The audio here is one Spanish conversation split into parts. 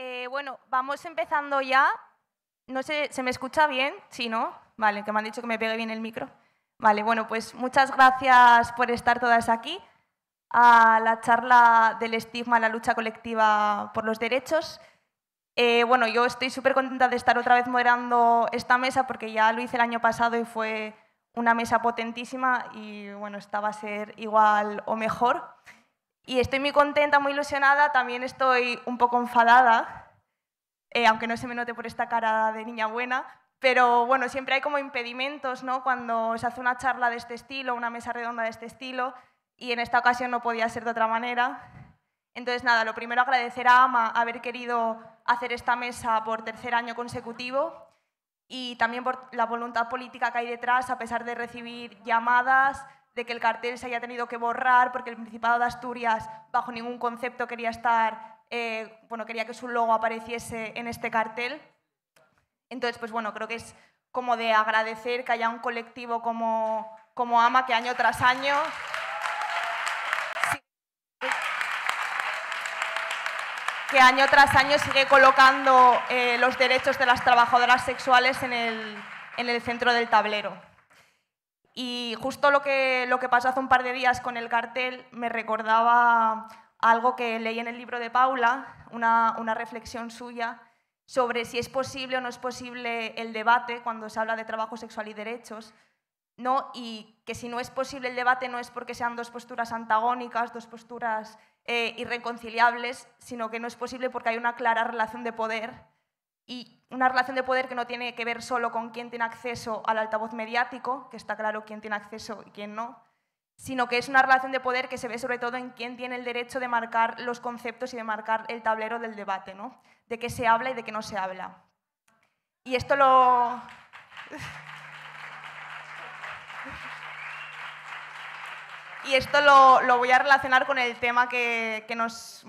Eh, bueno, vamos empezando ya. No sé, ¿se me escucha bien? Sí, ¿no? Vale, que me han dicho que me pegue bien el micro. Vale, bueno, pues muchas gracias por estar todas aquí a la charla del estigma, la lucha colectiva por los derechos. Eh, bueno, yo estoy súper contenta de estar otra vez moderando esta mesa porque ya lo hice el año pasado y fue una mesa potentísima y bueno, esta va a ser igual o mejor. Y estoy muy contenta, muy ilusionada, también estoy un poco enfadada, eh, aunque no se me note por esta cara de niña buena, pero bueno, siempre hay como impedimentos, ¿no? Cuando se hace una charla de este estilo, una mesa redonda de este estilo, y en esta ocasión no podía ser de otra manera. Entonces, nada, lo primero agradecer a AMA haber querido hacer esta mesa por tercer año consecutivo y también por la voluntad política que hay detrás, a pesar de recibir llamadas, de que el cartel se haya tenido que borrar porque el Principado de Asturias bajo ningún concepto quería estar, eh, bueno, quería que su logo apareciese en este cartel. Entonces, pues bueno, creo que es como de agradecer que haya un colectivo como, como AMA que año tras año... que año tras año sigue colocando eh, los derechos de las trabajadoras sexuales en el, en el centro del tablero. Y justo lo que, lo que pasó hace un par de días con el cartel me recordaba algo que leí en el libro de Paula, una, reflexión suya sobre si es posible o no es posible el debate cuando se habla de trabajo sexual y derechos, ¿no? y que si no es posible el debate no es porque sean dos posturas antagónicas, dos posturas eh, irreconciliables, sino que no es posible porque hay una clara relación de poder y una relación de poder que no tiene que ver solo con quién tiene acceso al altavoz mediático, que está claro quién tiene acceso y quién no, sino que es una relación de poder que se ve sobre todo en quién tiene el derecho de marcar los conceptos y de marcar el tablero del debate, de qué se habla y de qué no se habla. Y esto lo... y esto lo, voy a relacionar con el tema que, que nos,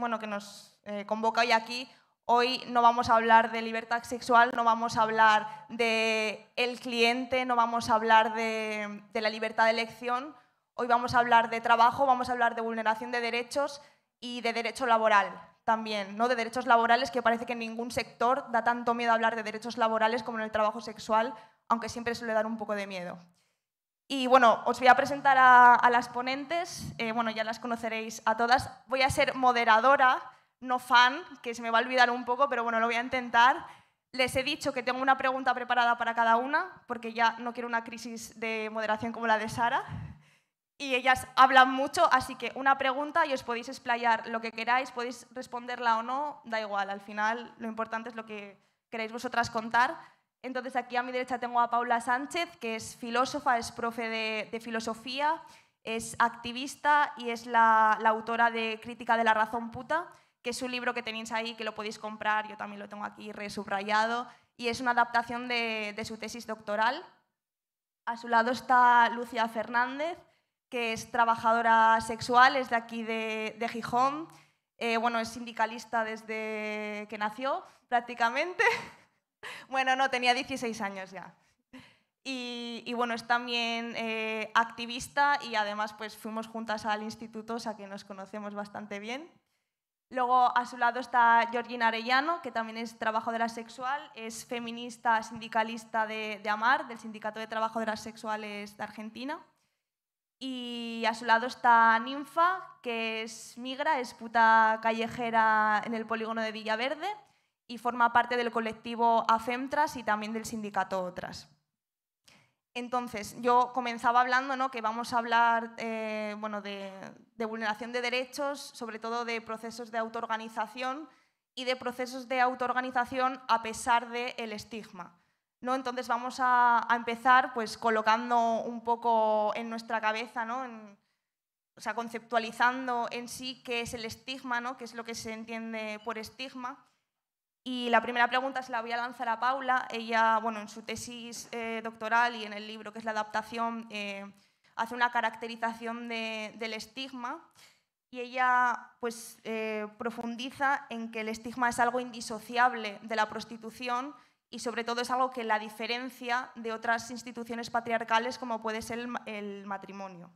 eh, convoca hoy aquí, Hoy no vamos a hablar de libertad sexual, no vamos a hablar de el cliente, no vamos a hablar de, la libertad de elección. Hoy vamos a hablar de trabajo, vamos a hablar de vulneración de derechos y de derecho laboral también, ¿no? de derechos laborales, que parece que en ningún sector da tanto miedo hablar de derechos laborales como en el trabajo sexual, aunque siempre suele dar un poco de miedo. Y bueno, os voy a presentar a, las ponentes, eh, bueno, ya las conoceréis a todas. Voy a ser moderadora, no fan, que se me va a olvidar un poco, pero bueno, lo voy a intentar. Les he dicho que tengo una pregunta preparada para cada una, porque ya no quiero una crisis de moderación como la de Sara. Y ellas hablan mucho, así que una pregunta y os podéis explayar lo que queráis, podéis responderla o no, da igual. Al final lo importante es lo que queréis vosotras contar. Entonces aquí a mi derecha tengo a Paula Sánchez, que es filósofa, es profe de, filosofía, es activista y es la autora de Crítica de la Razón Puta es un libro que tenéis ahí, que lo podéis comprar, yo también lo tengo aquí resubrayado, y es una adaptación de, su tesis doctoral. A su lado está Lucia Fernández, que es trabajadora sexual, es de aquí de, Gijón, eh, bueno, es sindicalista desde que nació prácticamente. bueno, no, tenía 16 años ya. Y, bueno, es también eh, activista y además pues fuimos juntas al instituto, o sea que nos conocemos bastante bien. Luego a su lado está Georgina Arellano, que también es trabajadora sexual, es feminista sindicalista de, AMAR, del Sindicato de Trabajadoras Sexuales de Argentina. Y a su lado está Ninfa, que es migra, es puta callejera en el polígono de Villaverde y forma parte del colectivo AFEMTRAS y también del sindicato Otras. Entonces, yo comenzaba hablando ¿no? que vamos a hablar eh, de, vulneración de derechos, sobre todo de procesos de autoorganización y de procesos de autoorganización a pesar del estigma. ¿no? Entonces, vamos a, empezar pues, colocando un poco en nuestra cabeza, ¿no? o sea, conceptualizando en sí qué es el estigma, ¿no? qué es lo que se entiende por estigma. Y la primera pregunta se la voy a lanzar a Paula. Ella, bueno, en su tesis eh, doctoral y en el libro que es la adaptación, eh, hace una caracterización del estigma y ella pues, eh, profundiza en que el estigma es algo indisociable de la prostitución y sobre todo es algo que la diferencia de otras instituciones patriarcales como puede ser el, el matrimonio.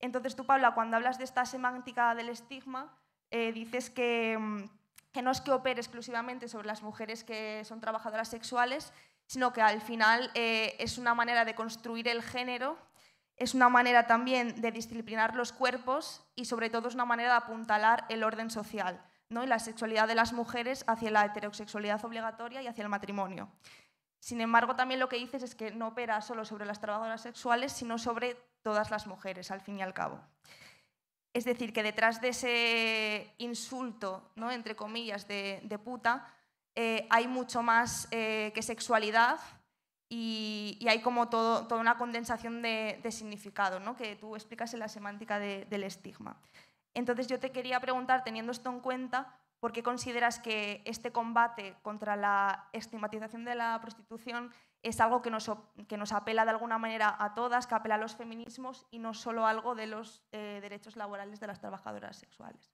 Entonces tú, Paula, cuando hablas de esta semántica del estigma, dices que mm, que no es que opere exclusivamente sobre las mujeres que son trabajadoras sexuales, sino que al final eh, es una manera de construir el género, es una manera también de disciplinar los cuerpos y sobre todo es una manera de apuntalar el orden social ¿no? y la sexualidad de las mujeres hacia la heterosexualidad obligatoria y hacia el matrimonio. Sin embargo, también lo que dices es que no opera solo sobre las trabajadoras sexuales, sino sobre todas las mujeres, al fin y al cabo. Es decir, que detrás de ese insulto, ¿no? entre comillas, de, puta, eh, hay mucho más eh, que sexualidad y, hay como todo, toda una condensación de, significado, ¿no? que tú explicas en la semántica del estigma. Entonces yo te quería preguntar, teniendo esto en cuenta, ¿por qué consideras que este combate contra la estigmatización de la prostitución es algo que nos, apela de alguna manera a todas, que apela a los feminismos y no solo algo de los eh, derechos laborales de las trabajadoras sexuales.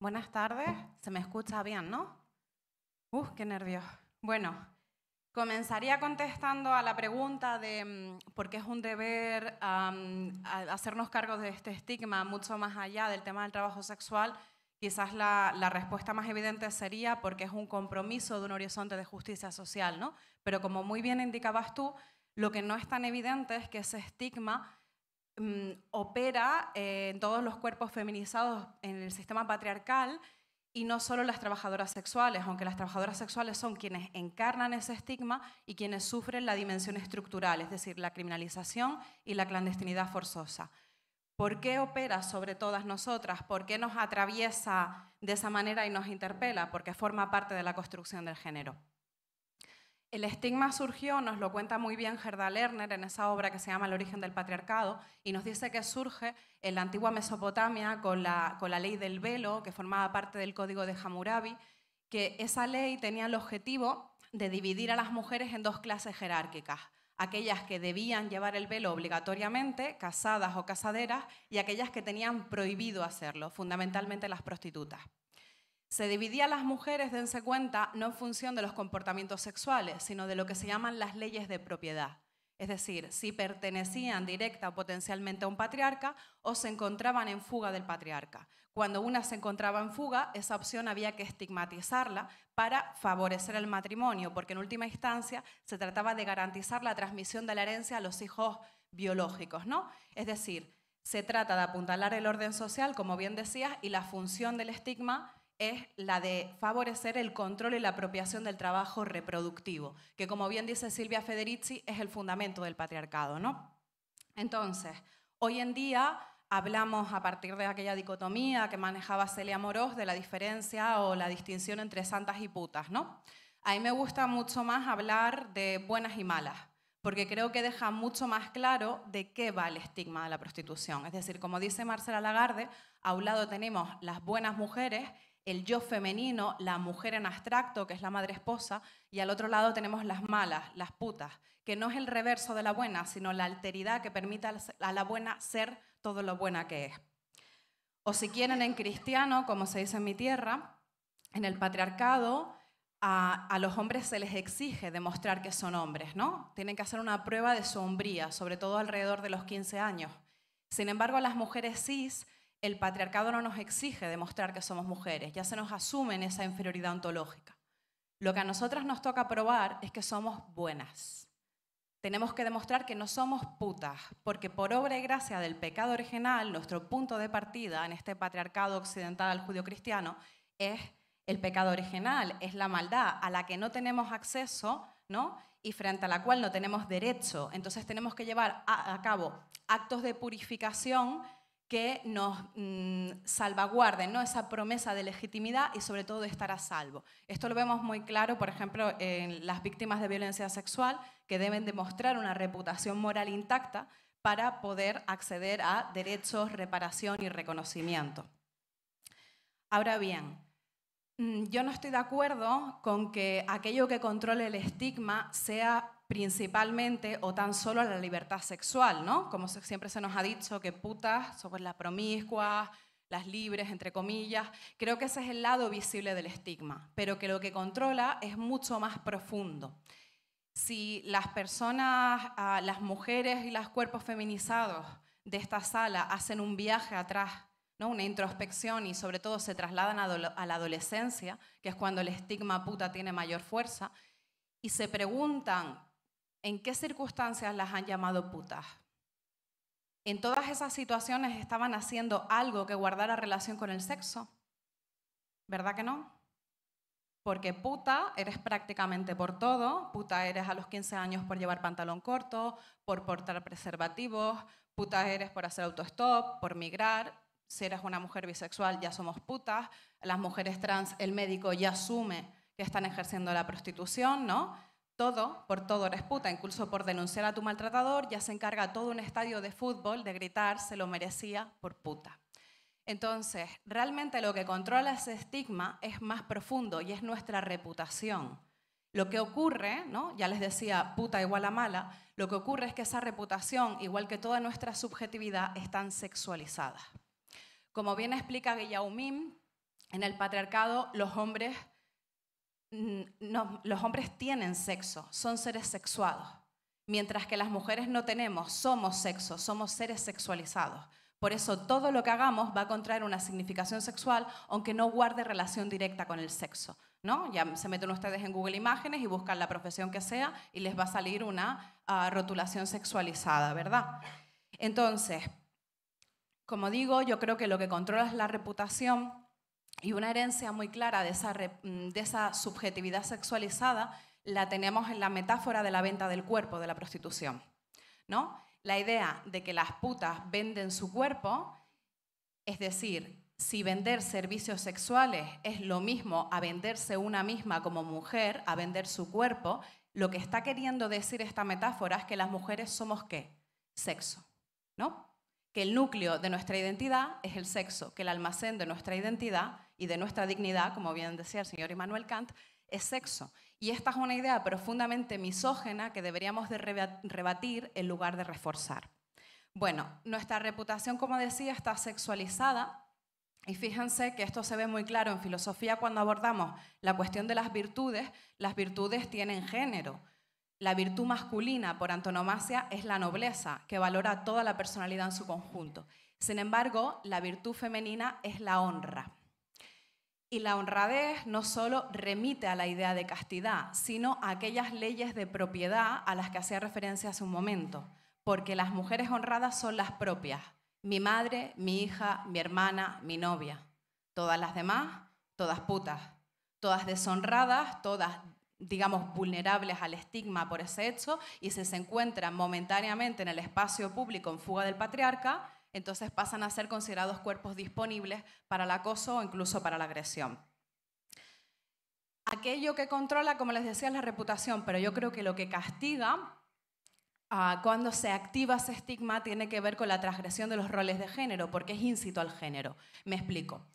Buenas tardes, se me escucha bien, ¿no? Uf, qué nervios. Bueno, comenzaría contestando a la pregunta de mm, por qué es un deber hacernos cargo de este estigma mucho más allá del tema del trabajo sexual Quizás la, respuesta más evidente sería porque es un compromiso de un horizonte de justicia social, ¿no? Pero como muy bien indicabas tú, lo que no es tan evidente es que ese estigma mm, opera eh, en todos los cuerpos feminizados en el sistema patriarcal y no solo las trabajadoras sexuales, aunque las trabajadoras sexuales son quienes encarnan ese estigma y quienes sufren la dimensión estructural, es decir, la criminalización y la clandestinidad forzosa. ¿Por qué opera sobre todas nosotras? ¿Por qué nos atraviesa de esa manera y nos interpela? Porque forma parte de la construcción del género. El estigma surgió, nos lo cuenta muy bien Gerda Lerner en esa obra que se llama El origen del patriarcado, y nos dice que surge en la antigua Mesopotamia con la, con la ley del velo, que formaba parte del código de Hammurabi, que esa ley tenía el objetivo de dividir a las mujeres en dos clases jerárquicas aquellas que debían llevar el velo obligatoriamente, casadas o casaderas, y aquellas que tenían prohibido hacerlo, fundamentalmente las prostitutas. Se dividía a las mujeres, dense cuenta, no en función de los comportamientos sexuales, sino de lo que se llaman las leyes de propiedad. Es decir, si pertenecían directa o potencialmente a un patriarca o se encontraban en fuga del patriarca. Cuando una se encontraba en fuga, esa opción había que estigmatizarla para favorecer el matrimonio, porque en última instancia se trataba de garantizar la transmisión de la herencia a los hijos biológicos, ¿no? Es decir, se trata de apuntalar el orden social, como bien decías, y la función del estigma es la de favorecer el control y la apropiación del trabajo reproductivo, que como bien dice Silvia Federici, es el fundamento del patriarcado, ¿no? Entonces, hoy en día Hablamos a partir de aquella dicotomía que manejaba Celia Morós de la diferencia o la distinción entre santas y putas, ¿no? A mí me gusta mucho más hablar de buenas y malas, porque creo que deja mucho más claro de qué va el estigma de la prostitución. Es decir, como dice Marcela Lagarde, a un lado tenemos las buenas mujeres el yo femenino, la mujer en abstracto, que es la madre esposa, y al otro lado tenemos las malas, las putas, que no es el reverso de la buena, sino la alteridad que permite a la buena ser todo lo buena que es. O si quieren en cristiano, como se dice en mi tierra, en el patriarcado a, los hombres se les exige demostrar que son hombres, ¿no? Tienen que hacer una prueba de sombría, sobre todo alrededor de los 15 años. Sin embargo, a las mujeres cis, el patriarcado no nos exige demostrar que somos mujeres, ya se nos asumen esa inferioridad ontológica. Lo que a nosotras nos toca probar es que somos buenas. Tenemos que demostrar que no somos putas, porque por obra y gracia del pecado original, nuestro punto de partida en este patriarcado occidental judio-cristiano es el pecado original, es la maldad a la que no tenemos acceso ¿no? y frente a la cual no tenemos derecho. Entonces tenemos que llevar a cabo actos de purificación que nos mm, salvaguarden ¿no? esa promesa de legitimidad y sobre todo de estar a salvo. Esto lo vemos muy claro, por ejemplo, en las víctimas de violencia sexual, que deben demostrar una reputación moral intacta para poder acceder a derechos, reparación y reconocimiento. Ahora bien, mm, yo no estoy de acuerdo con que aquello que controle el estigma sea principalmente o tan solo a la libertad sexual, ¿no? Como siempre se nos ha dicho que putas sobre las promiscuas, las libres, entre comillas. Creo que ese es el lado visible del estigma, pero que lo que controla es mucho más profundo. Si las personas, ah, las mujeres y los cuerpos feminizados de esta sala hacen un viaje atrás, ¿no? una introspección y sobre todo se trasladan a la adolescencia, que es cuando el estigma puta tiene mayor fuerza, y se preguntan ¿En qué circunstancias las han llamado putas? En todas esas situaciones estaban haciendo algo que guardara relación con el sexo. ¿Verdad que no? Porque puta eres prácticamente por todo, puta eres a los 15 años por llevar pantalón corto, por portar preservativos, puta eres por hacer autostop, por migrar, si eres una mujer bisexual ya somos putas, las mujeres trans, el médico ya asume que están ejerciendo la prostitución, ¿no? Todo por todo eres puta, incluso por denunciar a tu maltratador, ya se encarga todo un estadio de fútbol de gritar se lo merecía por puta. Entonces, realmente lo que controla ese estigma es más profundo y es nuestra reputación. Lo que ocurre, ¿no? ya les decía puta igual a mala, lo que ocurre es que esa reputación, igual que toda nuestra subjetividad, están sexualizadas. Como bien explica Guillaumín, en el patriarcado los hombres no, los hombres tienen sexo, son seres sexuados, mientras que las mujeres no tenemos, somos sexo, somos seres sexualizados. Por eso todo lo que hagamos va a contraer una significación sexual, aunque no guarde relación directa con el sexo. ¿no? Ya se meten ustedes en Google Imágenes y buscan la profesión que sea y les va a salir una ah, rotulación sexualizada, ¿verdad? Entonces, como digo, yo creo que lo que controla es la reputación y una herencia muy clara mm, de esa, subjetividad sexualizada la tenemos en la metáfora de la venta del cuerpo, de la prostitución. ¿no? La idea de que las putas venden su cuerpo, es decir, si vender servicios sexuales es lo mismo a venderse una misma como mujer, a vender su cuerpo, lo que está queriendo decir esta metáfora es que las mujeres somos qué? Sexo, ¿no? que el núcleo de nuestra identidad es el sexo, que el almacén de nuestra identidad y de nuestra dignidad, como bien decía el señor Immanuel Kant, es sexo. Y esta es una idea profundamente misógena que deberíamos de rebatir en lugar de reforzar. Bueno, nuestra reputación, como decía, está sexualizada y fíjense que esto se ve muy claro en filosofía cuando abordamos la cuestión de las virtudes. Las virtudes tienen género la virtud masculina, por antonomasia, es la nobleza, que valora toda la personalidad en su conjunto. Sin embargo, la virtud femenina es la honra. Y la honradez no solo remite a la idea de castidad, sino a aquellas leyes de propiedad a las que hacía referencia hace un momento, porque las mujeres honradas son las propias, mi madre, mi hija, mi hermana, mi novia. Todas las demás, todas putas, todas deshonradas, todas digamos, vulnerables al estigma por ese hecho y si se encuentran momentáneamente en el espacio público en fuga del patriarca, entonces pasan a ser considerados cuerpos disponibles para el acoso o incluso para la agresión. Aquello que controla, como les decía, es la reputación, pero yo creo que lo que castiga ah, cuando se activa ese estigma tiene que ver con la transgresión de los roles de género, porque es íncito al género. Me explico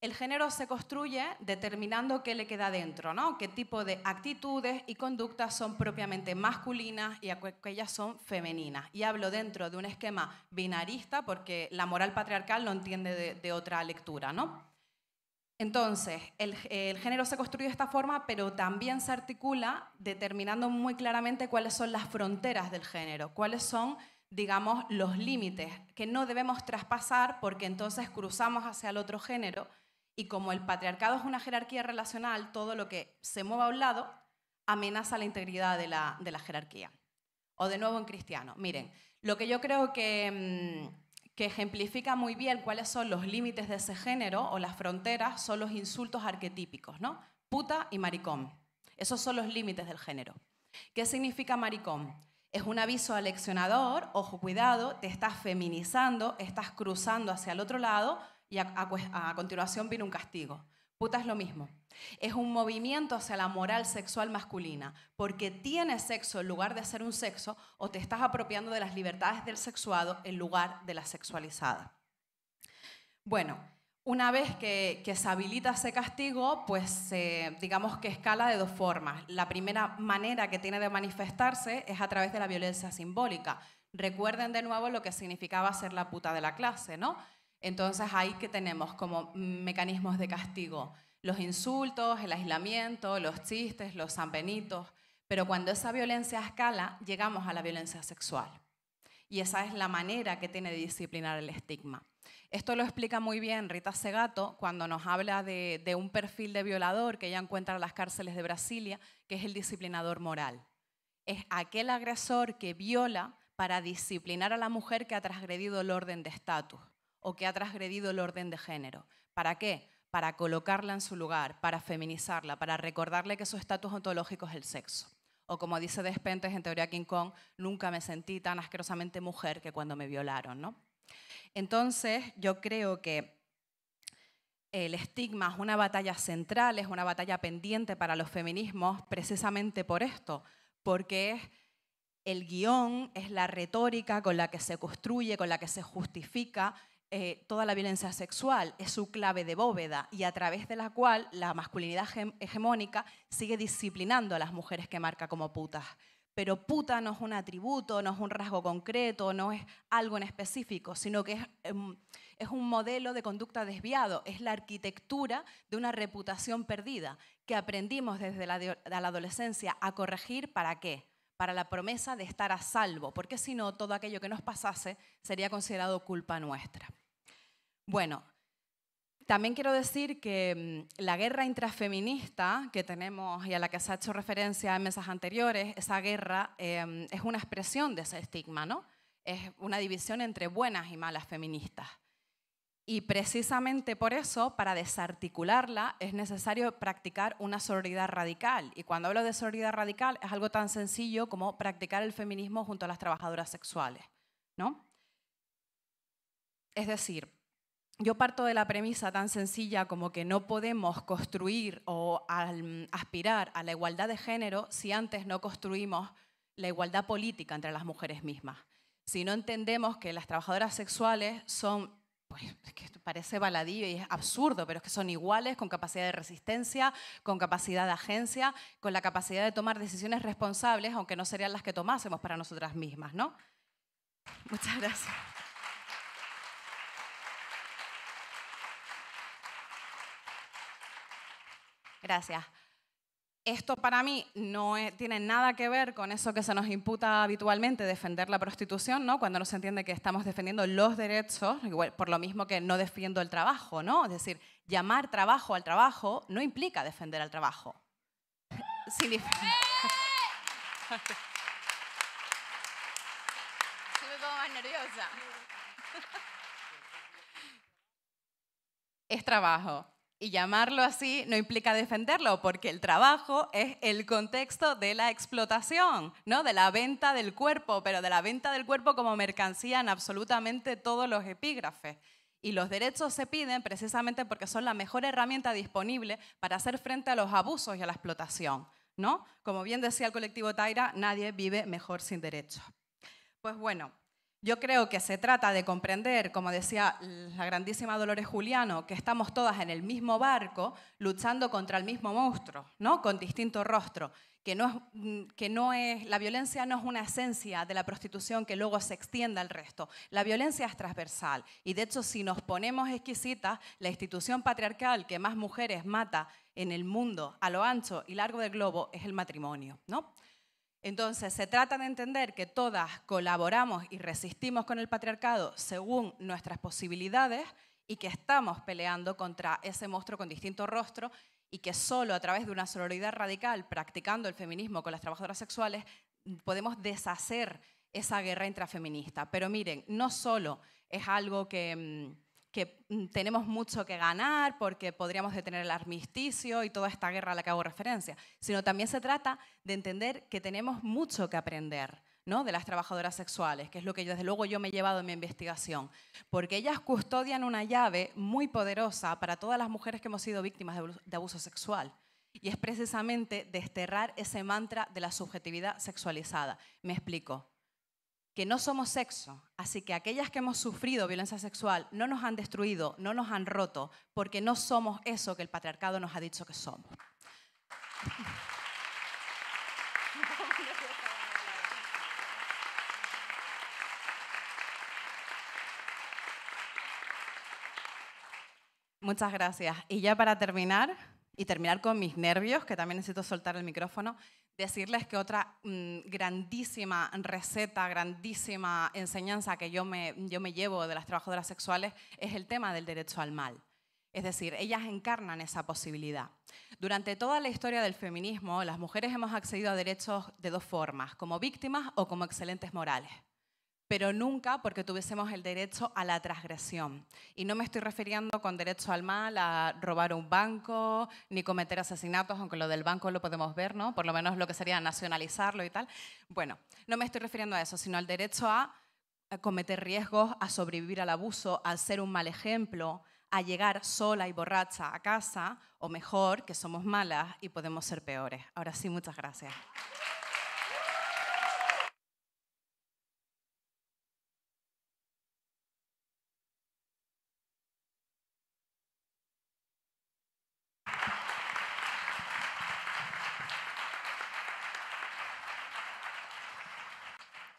el género se construye determinando qué le queda dentro, ¿no? qué tipo de actitudes y conductas son propiamente masculinas y aquellas son femeninas. Y hablo dentro de un esquema binarista porque la moral patriarcal lo entiende de, otra lectura. ¿no? Entonces, el, el, género se construye de esta forma, pero también se articula determinando muy claramente cuáles son las fronteras del género, cuáles son digamos, los límites que no debemos traspasar porque entonces cruzamos hacia el otro género y como el patriarcado es una jerarquía relacional, todo lo que se mueva a un lado amenaza la integridad de la, jerarquía. O de nuevo en cristiano. Miren, lo que yo creo que, mm, que ejemplifica muy bien cuáles son los límites de ese género o las fronteras son los insultos arquetípicos, ¿no? Puta y maricón. Esos son los límites del género. ¿Qué significa maricón? Es un aviso aleccionador, ojo, cuidado, te estás feminizando, estás cruzando hacia el otro lado, y a, continuación vino un castigo. Puta es lo mismo. Es un movimiento hacia la moral sexual masculina, porque tienes sexo en lugar de hacer un sexo o te estás apropiando de las libertades del sexuado en lugar de la sexualizada. Bueno, una vez que, se habilita ese castigo, pues eh, digamos que escala de dos formas. La primera manera que tiene de manifestarse es a través de la violencia simbólica. Recuerden de nuevo lo que significaba ser la puta de la clase, ¿no? Entonces ahí que tenemos como mecanismos de castigo, los insultos, el aislamiento, los chistes, los sanbenitos, pero cuando esa violencia escala, llegamos a la violencia sexual. Y esa es la manera que tiene de disciplinar el estigma. Esto lo explica muy bien Rita Segato cuando nos habla de, un perfil de violador que ella encuentra en las cárceles de Brasilia, que es el disciplinador moral. Es aquel agresor que viola para disciplinar a la mujer que ha transgredido el orden de estatus o que ha transgredido el orden de género. ¿Para qué? Para colocarla en su lugar, para feminizarla, para recordarle que su estatus ontológico es el sexo. O como dice Despentes en Teoría King Kong, nunca me sentí tan asquerosamente mujer que cuando me violaron. Entonces, yo creo que el estigma es una batalla central, es una batalla pendiente para los feminismos precisamente por esto, porque el guión, es la retórica con la que se construye, con la que se justifica eh, toda la violencia sexual es su clave de bóveda y a través de la cual la masculinidad hegemónica sigue disciplinando a las mujeres que marca como putas. Pero puta no es un atributo, no es un rasgo concreto, no es algo en específico, sino que es, em, un modelo de conducta desviado, es la arquitectura de una reputación perdida que aprendimos desde la adolescencia a corregir para qué, para la promesa de estar a salvo, porque si no, todo aquello que nos pasase sería considerado culpa nuestra. Bueno, también quiero decir que mm, la guerra intrafeminista que tenemos y a la que se ha hecho referencia en mesas anteriores, esa guerra em, es una expresión de ese estigma, ¿no? Es una división entre buenas y malas feministas. Y precisamente por eso, para desarticularla, es necesario practicar una solidaridad radical. Y cuando hablo de solidaridad radical, es algo tan sencillo como practicar el feminismo junto a las trabajadoras sexuales. ¿no? Es decir, yo parto de la premisa tan sencilla como que no podemos construir o aspirar a la igualdad de género si antes no construimos la igualdad política entre las mujeres mismas. Si no entendemos que las trabajadoras sexuales son pues que esto parece baladillo y es absurdo, pero es que son iguales, con capacidad de resistencia, con capacidad de agencia, con la capacidad de tomar decisiones responsables, aunque no serían las que tomásemos para nosotras mismas, ¿no? Muchas gracias. Gracias esto para mí no tiene nada que ver con eso que se nos imputa habitualmente, defender la prostitución, ¿no? Cuando no se entiende que estamos defendiendo los derechos, por lo mismo que no defiendo el trabajo, ¿no? Es decir, llamar trabajo al trabajo no implica defender al trabajo. sí, me más nerviosa. es trabajo. Y llamarlo así no implica defenderlo, porque el trabajo es el contexto de la explotación, ¿no? de la venta del cuerpo, pero de la venta del cuerpo como mercancía en absolutamente todos los epígrafes. Y los derechos se piden precisamente porque son la mejor herramienta disponible para hacer frente a los abusos y a la explotación. ¿no? Como bien decía el colectivo Taira, nadie vive mejor sin derechos. Pues bueno, yo creo que se trata de comprender, como decía la grandísima Dolores Juliano, que estamos todas en el mismo barco luchando contra el mismo monstruo, ¿no? Con distinto rostro. Que no, mm, que no es, la violencia no es una esencia de la prostitución que luego se extienda al resto. La violencia es transversal. Y de hecho, si nos ponemos exquisitas, la institución patriarcal que más mujeres mata en el mundo a lo ancho y largo del globo es el matrimonio, ¿no? Entonces, se trata de entender que todas colaboramos y resistimos con el patriarcado según nuestras posibilidades y que estamos peleando contra ese monstruo con distinto rostro y que solo a través de una solidaridad radical, practicando el feminismo con las trabajadoras sexuales, podemos deshacer esa guerra intrafeminista. Pero miren, no solo es algo que mm, que mm, tenemos mucho que ganar porque podríamos detener el armisticio y toda esta guerra a la que hago referencia, sino también se trata de entender que tenemos mucho que aprender. ¿no? de las trabajadoras sexuales, que es lo que desde luego yo me he llevado en mi investigación, porque ellas custodian una llave muy poderosa para todas las mujeres que hemos sido víctimas de abuso sexual. Y es precisamente desterrar ese mantra de la subjetividad sexualizada. Me explico que no somos sexo, así que aquellas que hemos sufrido violencia sexual no nos han destruido, no nos han roto, porque no somos eso que el patriarcado nos ha dicho que somos. Muchas gracias. Y ya para terminar, y terminar con mis nervios, que también necesito soltar el micrófono, decirles que otra mm, grandísima receta, grandísima enseñanza que yo me llevo de las trabajadoras sexuales es el tema del derecho al mal. Es decir, ellas encarnan esa posibilidad. Durante toda la historia del feminismo, las mujeres hemos accedido a derechos de dos formas, como víctimas o como excelentes morales pero nunca porque tuviésemos el derecho a la transgresión. Y no me estoy refiriendo con derecho al mal a robar un banco, ni cometer asesinatos, aunque lo del banco lo podemos ver, ¿no? Por lo menos lo que sería nacionalizarlo y tal. Bueno, no me estoy refiriendo a eso, sino al derecho a cometer riesgos, a sobrevivir al abuso, a ser un mal ejemplo, a llegar sola y borracha a casa, o mejor, que somos malas y podemos ser peores. Ahora sí, muchas gracias.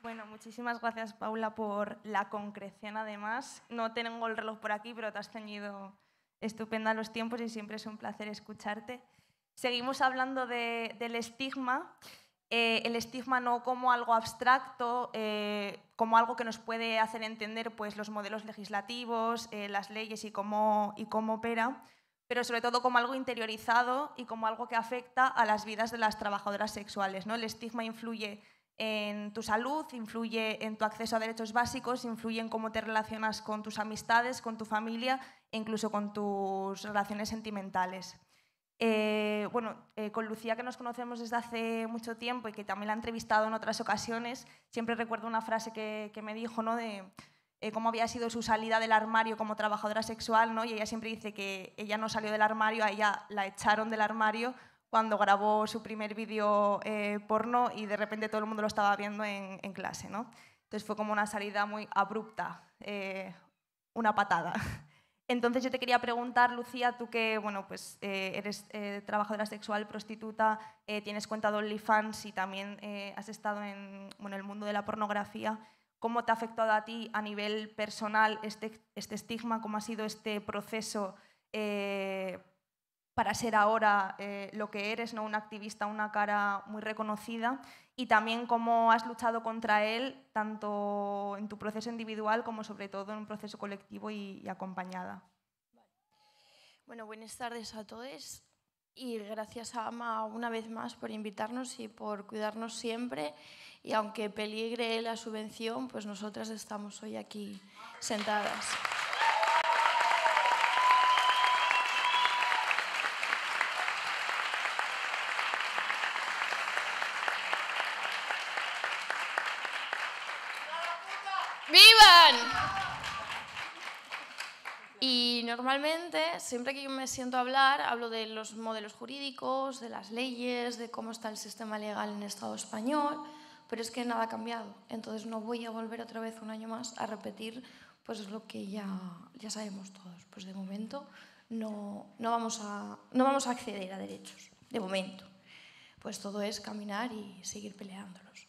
Bueno, muchísimas gracias Paula por la concreción además. No tengo el reloj por aquí, pero te has ceñido estupenda los tiempos y siempre es un placer escucharte. Seguimos hablando del estigma, eh, el estigma no como algo abstracto, eh, como algo que nos puede hacer entender pues, los modelos legislativos, eh, las leyes y cómo, y cómo opera, pero sobre todo como algo interiorizado y como algo que afecta a las vidas de las trabajadoras sexuales. ¿no? El estigma influye en tu salud, influye en tu acceso a derechos básicos, influye en cómo te relacionas con tus amistades, con tu familia e incluso con tus relaciones sentimentales. Eh, bueno, eh, con Lucía, que nos conocemos desde hace mucho tiempo y que también la he entrevistado en otras ocasiones, siempre recuerdo una frase que, me dijo, ¿no? De eh, cómo había sido su salida del armario como trabajadora sexual, ¿no? Y ella siempre dice que ella no salió del armario, a ella la echaron del armario cuando grabó su primer vídeo eh, porno y de repente todo el mundo lo estaba viendo en, clase. ¿no? Entonces fue como una salida muy abrupta, eh, una patada. Entonces yo te quería preguntar, Lucía, tú que bueno, pues, eh, eres trabajadora sexual, prostituta, tienes cuenta de OnlyFans y también has estado en bueno, el mundo de la pornografía, ¿cómo te ha afectado a ti a nivel personal este, este estigma? ¿Cómo ha sido este proceso? Eh, para ser ahora eh, lo que eres, ¿no? un activista, una cara muy reconocida, y también cómo has luchado contra él, tanto en tu proceso individual como sobre todo en un proceso colectivo y, y acompañada. Bueno, buenas tardes a todos y gracias a Ama una vez más por invitarnos y por cuidarnos siempre. Y aunque peligre la subvención, pues nosotras estamos hoy aquí sentadas. normalmente, siempre que yo me siento a hablar, hablo de los modelos jurídicos, de las leyes, de cómo está el sistema legal en el Estado español, pero es que nada ha cambiado. Entonces no voy a volver otra vez un año más a repetir pues lo que ya, ya sabemos todos. Pues de momento no, no, vamos a, no vamos a acceder a derechos, de momento. Pues todo es caminar y seguir peleándolos.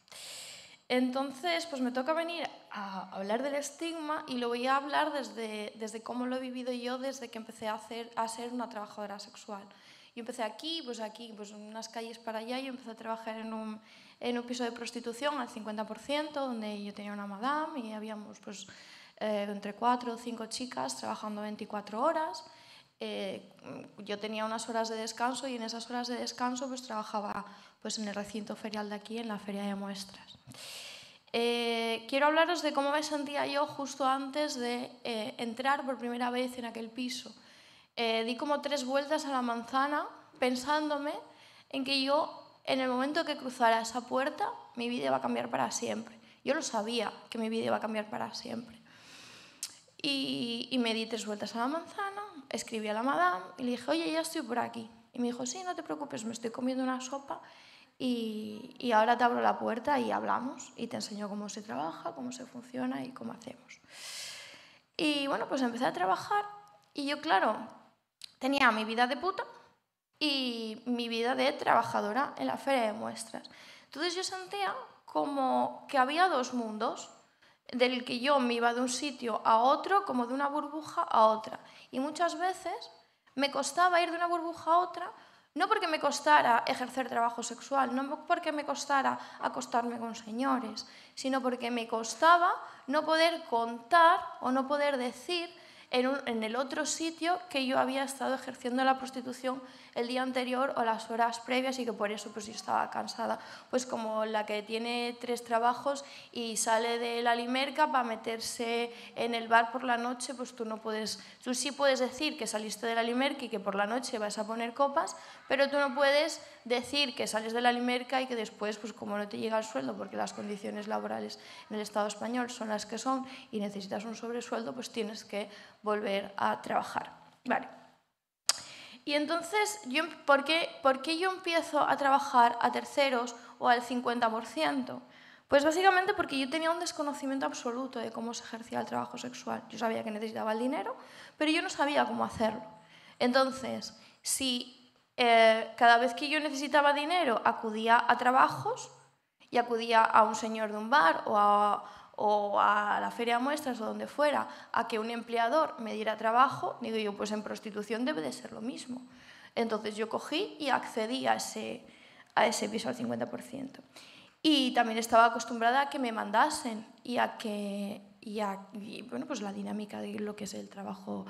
Entonces, pues me toca venir a hablar del estigma y lo voy a hablar desde, desde cómo lo he vivido yo desde que empecé a, hacer, a ser una trabajadora sexual. Yo empecé aquí, pues aquí, pues unas calles para allá, yo empecé a trabajar en un, en un piso de prostitución al 50%, donde yo tenía una madame y habíamos pues eh, entre cuatro o cinco chicas trabajando 24 horas. Eh, yo tenía unas horas de descanso y en esas horas de descanso pues trabajaba pues en el recinto ferial de aquí, en la feria de muestras. Eh, quiero hablaros de cómo me sentía yo justo antes de eh, entrar por primera vez en aquel piso. Eh, di como tres vueltas a la manzana pensándome en que yo, en el momento que cruzara esa puerta, mi vida iba a cambiar para siempre. Yo lo sabía que mi vida iba a cambiar para siempre. Y, y me di tres vueltas a la manzana, escribí a la madame y le dije, oye, ya estoy por aquí. Y me dijo, sí, no te preocupes, me estoy comiendo una sopa y, ahora te abro la puerta y hablamos y te enseño cómo se trabaja, cómo se funciona y cómo hacemos. Y bueno, pues empecé a trabajar y yo, claro, tenía mi vida de puta y mi vida de trabajadora en la feria de muestras. Entonces yo sentía como que había dos mundos, del que yo me iba de un sitio a otro, como de una burbuja a otra. Y muchas veces me costaba ir de una burbuja a otra no porque me costara ejercer trabajo sexual, no porque me costara acostarme con señores, sino porque me costaba no poder contar o no poder decir en, en el otro sitio que yo había estado ejerciendo la prostitución el día anterior o las horas previas y que por eso pues yo estaba cansada. Pues como la que tiene tres trabajos y sale de la limerca para meterse en el bar por la noche, pues tú no puedes, tú sí puedes decir que saliste de la limerca y que por la noche vas a poner copas, pero tú no puedes decir que sales de la limerca y que después pues como no te llega el sueldo porque las condiciones laborales en el Estado español son las que son y necesitas un sobresueldo, pues tienes que volver a trabajar. Vale. Y entonces, yo, ¿por, qué, ¿por yo empiezo a trabajar a terceros o al 50%? Pues básicamente porque yo tenía un desconocimiento absoluto de cómo se ejercía el trabajo sexual. Yo sabía que necesitaba el dinero, pero yo no sabía cómo hacerlo. Entonces, si eh, cada vez que yo necesitaba dinero acudía a trabajos y acudía a un señor de un bar o a, o a la feria de muestras o donde fuera a que un empleador me diera trabajo, digo yo, pues en prostitución debe de ser lo mismo. Entonces yo cogí y accedí a ese, piso al 50%. Y también estaba acostumbrada a que me mandasen y a que, y pues la dinámica de lo que es el trabajo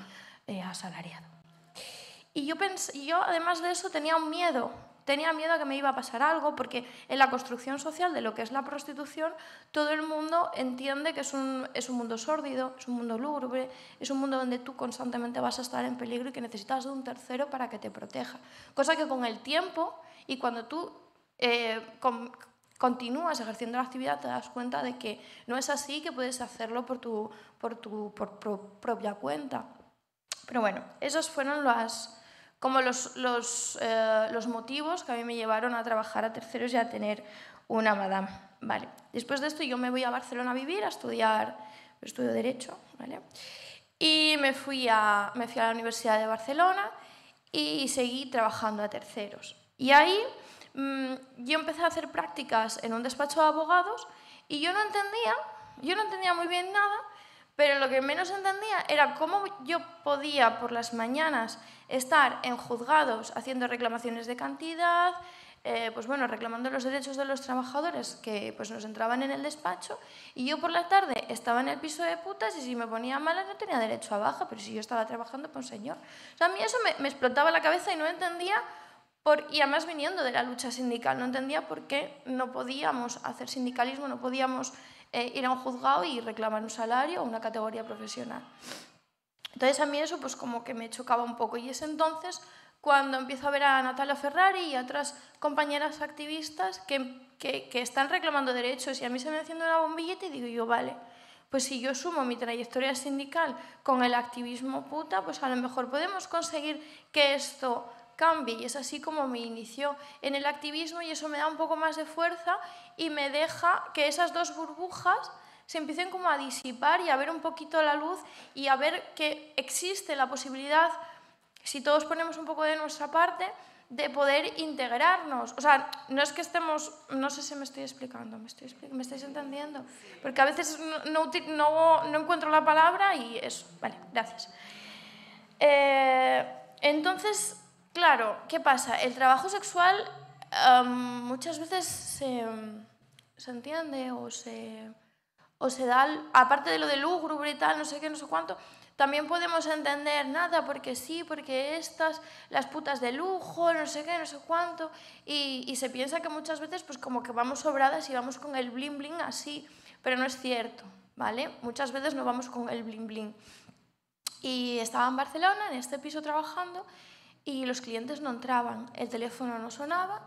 eh, asalariado. Y yo, yo además de eso tenía un miedo Tenía miedo a que me iba a pasar algo porque en la construcción social de lo que es la prostitución todo el mundo entiende que es un, mundo sórdido, es un mundo lúgubre, es un mundo donde tú constantemente vas a estar en peligro y que necesitas de un tercero para que te proteja. Cosa que con el tiempo y cuando tú eh, continúas ejerciendo la actividad te das cuenta de que no es así, que puedes hacerlo por tu, por tu propia cuenta. Pero bueno, esos fueron las como los, los, eh, los, motivos que a mí me llevaron a trabajar a terceros y a tener una madame. Vale. Después de esto yo me voy a Barcelona a vivir, a estudiar, estudio Derecho, ¿vale? Y me fui, a, me fui a la Universidad de Barcelona y seguí trabajando a terceros. Y ahí mm, yo empecé a hacer prácticas en un despacho de abogados y yo no entendía, yo no entendía muy bien nada, pero lo que menos entendía era cómo yo podía por las mañanas estar en juzgados haciendo reclamaciones de cantidad, eh, pues bueno, reclamando los derechos de los trabajadores que pues nos entraban en el despacho y yo por la tarde estaba en el piso de putas y si me ponía mala no tenía derecho a baja, pero si yo estaba trabajando, pues señor. a mí eso me, explotaba la cabeza y no entendía, por, y además viniendo de la lucha sindical, no entendía por qué no podíamos hacer sindicalismo, no podíamos eh, ir a un juzgado y reclamar un salario o una categoría profesional. Entonces a mí eso pues como que me chocaba un poco y es entonces cuando empiezo a ver a Natalia Ferrari y a otras compañeras activistas que, que, están reclamando derechos y a mí se me haciendo una bombilleta y digo yo, vale, pues si yo sumo mi trayectoria sindical con el activismo puta, pues a lo mejor podemos conseguir que esto cambie y es así como me inició en el activismo y eso me da un poco más de fuerza y me deja que esas dos burbujas se empiecen como a disipar y a ver un poquito la luz y a ver que existe la posibilidad, si todos ponemos un poco de nuestra parte, de poder integrarnos. O sea, no es que estemos, no sé si me estoy explicando, me, estoy, me estáis entendiendo, porque a veces no, no, encuentro la palabra y eso. Vale, gracias. Eh, entonces, claro, ¿qué pasa? El trabajo sexual muchas veces se entiende o se o se da, aparte de lo de lúgubre y tal, no sé qué, no sé cuánto, también podemos entender nada porque sí, porque estas, las putas de lujo, no sé qué, no sé cuánto, y, se piensa que muchas veces pues como que vamos sobradas y vamos con el bling bling así, pero no es cierto, ¿vale? Muchas veces no vamos con el bling bling. Y estaba en Barcelona, en este piso trabajando, y los clientes no entraban, el teléfono no sonaba,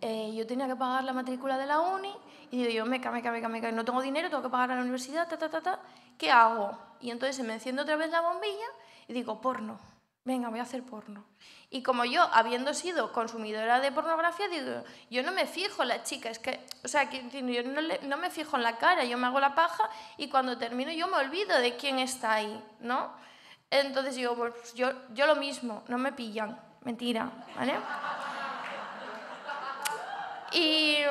eh, yo tenía que pagar la matrícula de la uni y digo yo, me meca, me meca, no tengo dinero, tengo que pagar a la universidad, ta, ta, ta, ta, ¿qué hago? Y entonces se me enciende otra vez la bombilla y digo, porno, venga, voy a hacer porno. Y como yo, habiendo sido consumidora de pornografía, digo, yo no me fijo la chica, es que, o sea, yo no, me fijo en la cara, yo me hago la paja y cuando termino yo me olvido de quién está ahí, ¿no? Entonces digo, pues yo, yo lo mismo, no me pillan, mentira, ¿vale? Y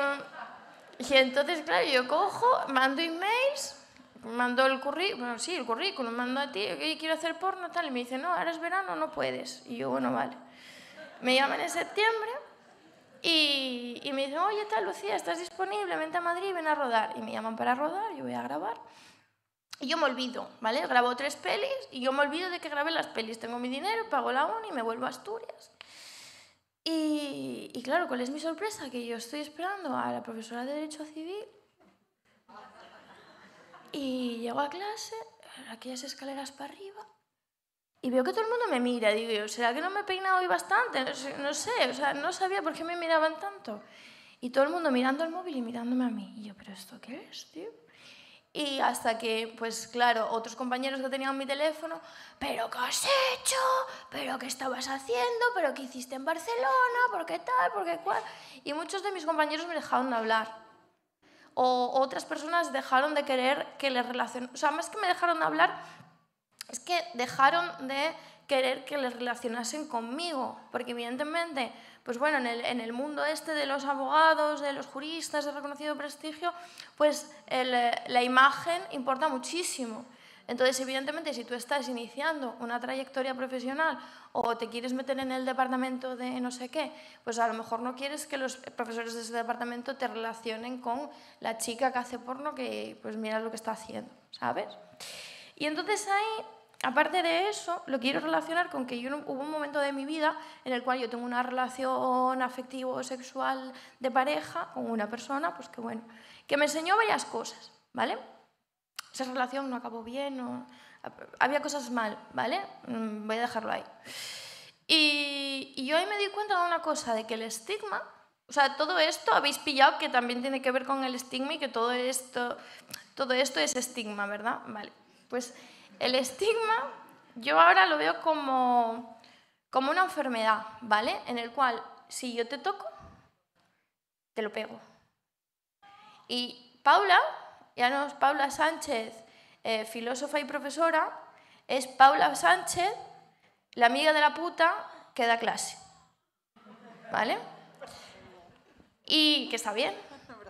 y entonces, claro, yo cojo, mando emails, mando el currículum, sí, el currículum, mando a ti, quiero hacer porno, tal, y me dice, no, ahora es verano, no puedes. Y yo, bueno, vale. Me llaman en septiembre y, y me dicen, oye, tal, Lucía, estás disponible, vente a Madrid, ven a rodar. Y me llaman para rodar, yo voy a grabar. Y yo me olvido, ¿vale? Grabo tres pelis y yo me olvido de que grabé las pelis. Tengo mi dinero, pago la y me vuelvo a Asturias y, y claro, ¿cuál es mi sorpresa? Que yo estoy esperando a la profesora de Derecho Civil y llego a clase, aquellas escaleras para arriba, y veo que todo el mundo me mira. Digo ¿será que no me he peinado hoy bastante? No sé, no o sea, no sabía por qué me miraban tanto. Y todo el mundo mirando el móvil y mirándome a mí. Y yo, ¿pero esto qué es, tío? y hasta que, pues claro, otros compañeros que tenían mi teléfono, pero ¿qué has hecho? ¿Pero qué estabas haciendo? ¿Pero qué hiciste en Barcelona? ¿Por qué tal? ¿Por qué cual? Y muchos de mis compañeros me dejaron de hablar. O otras personas dejaron de querer que les relacionasen. O sea, más que me dejaron de hablar, es que dejaron de querer que les relacionasen conmigo. Porque evidentemente pues bueno, en el, mundo este de los abogados, de los juristas de reconocido prestigio, pues eh, la imagen importa muchísimo. Entonces, evidentemente, si tú estás iniciando una trayectoria profesional o te quieres meter en el departamento de no sé qué, pues a lo mejor no quieres que los profesores de ese departamento te relacionen con la chica que hace porno que, pues mira lo que está haciendo, ¿sabes? Y entonces hay aparte de eso, lo quiero relacionar con que yo, hubo un momento de mi vida en el cual yo tengo una relación afectivo sexual de pareja con una persona, pues que bueno, que me enseñó varias cosas, ¿vale? Esa relación no acabó bien, había cosas mal, ¿vale? Mm, voy a dejarlo ahí. Y, y yo ahí me di cuenta de una cosa, de que el estigma o sea, todo esto habéis pillado que también tiene que ver con el estigma y que todo esto, todo esto es estigma, ¿verdad? Vale. Pues el estigma yo ahora lo veo como, como una enfermedad, ¿vale? En el cual si yo te toco, te lo pego. Y Paula, ya no es Paula Sánchez, eh, filósofa y profesora, es Paula Sánchez, la amiga de la puta que da clase. ¿Vale? Y que está bien.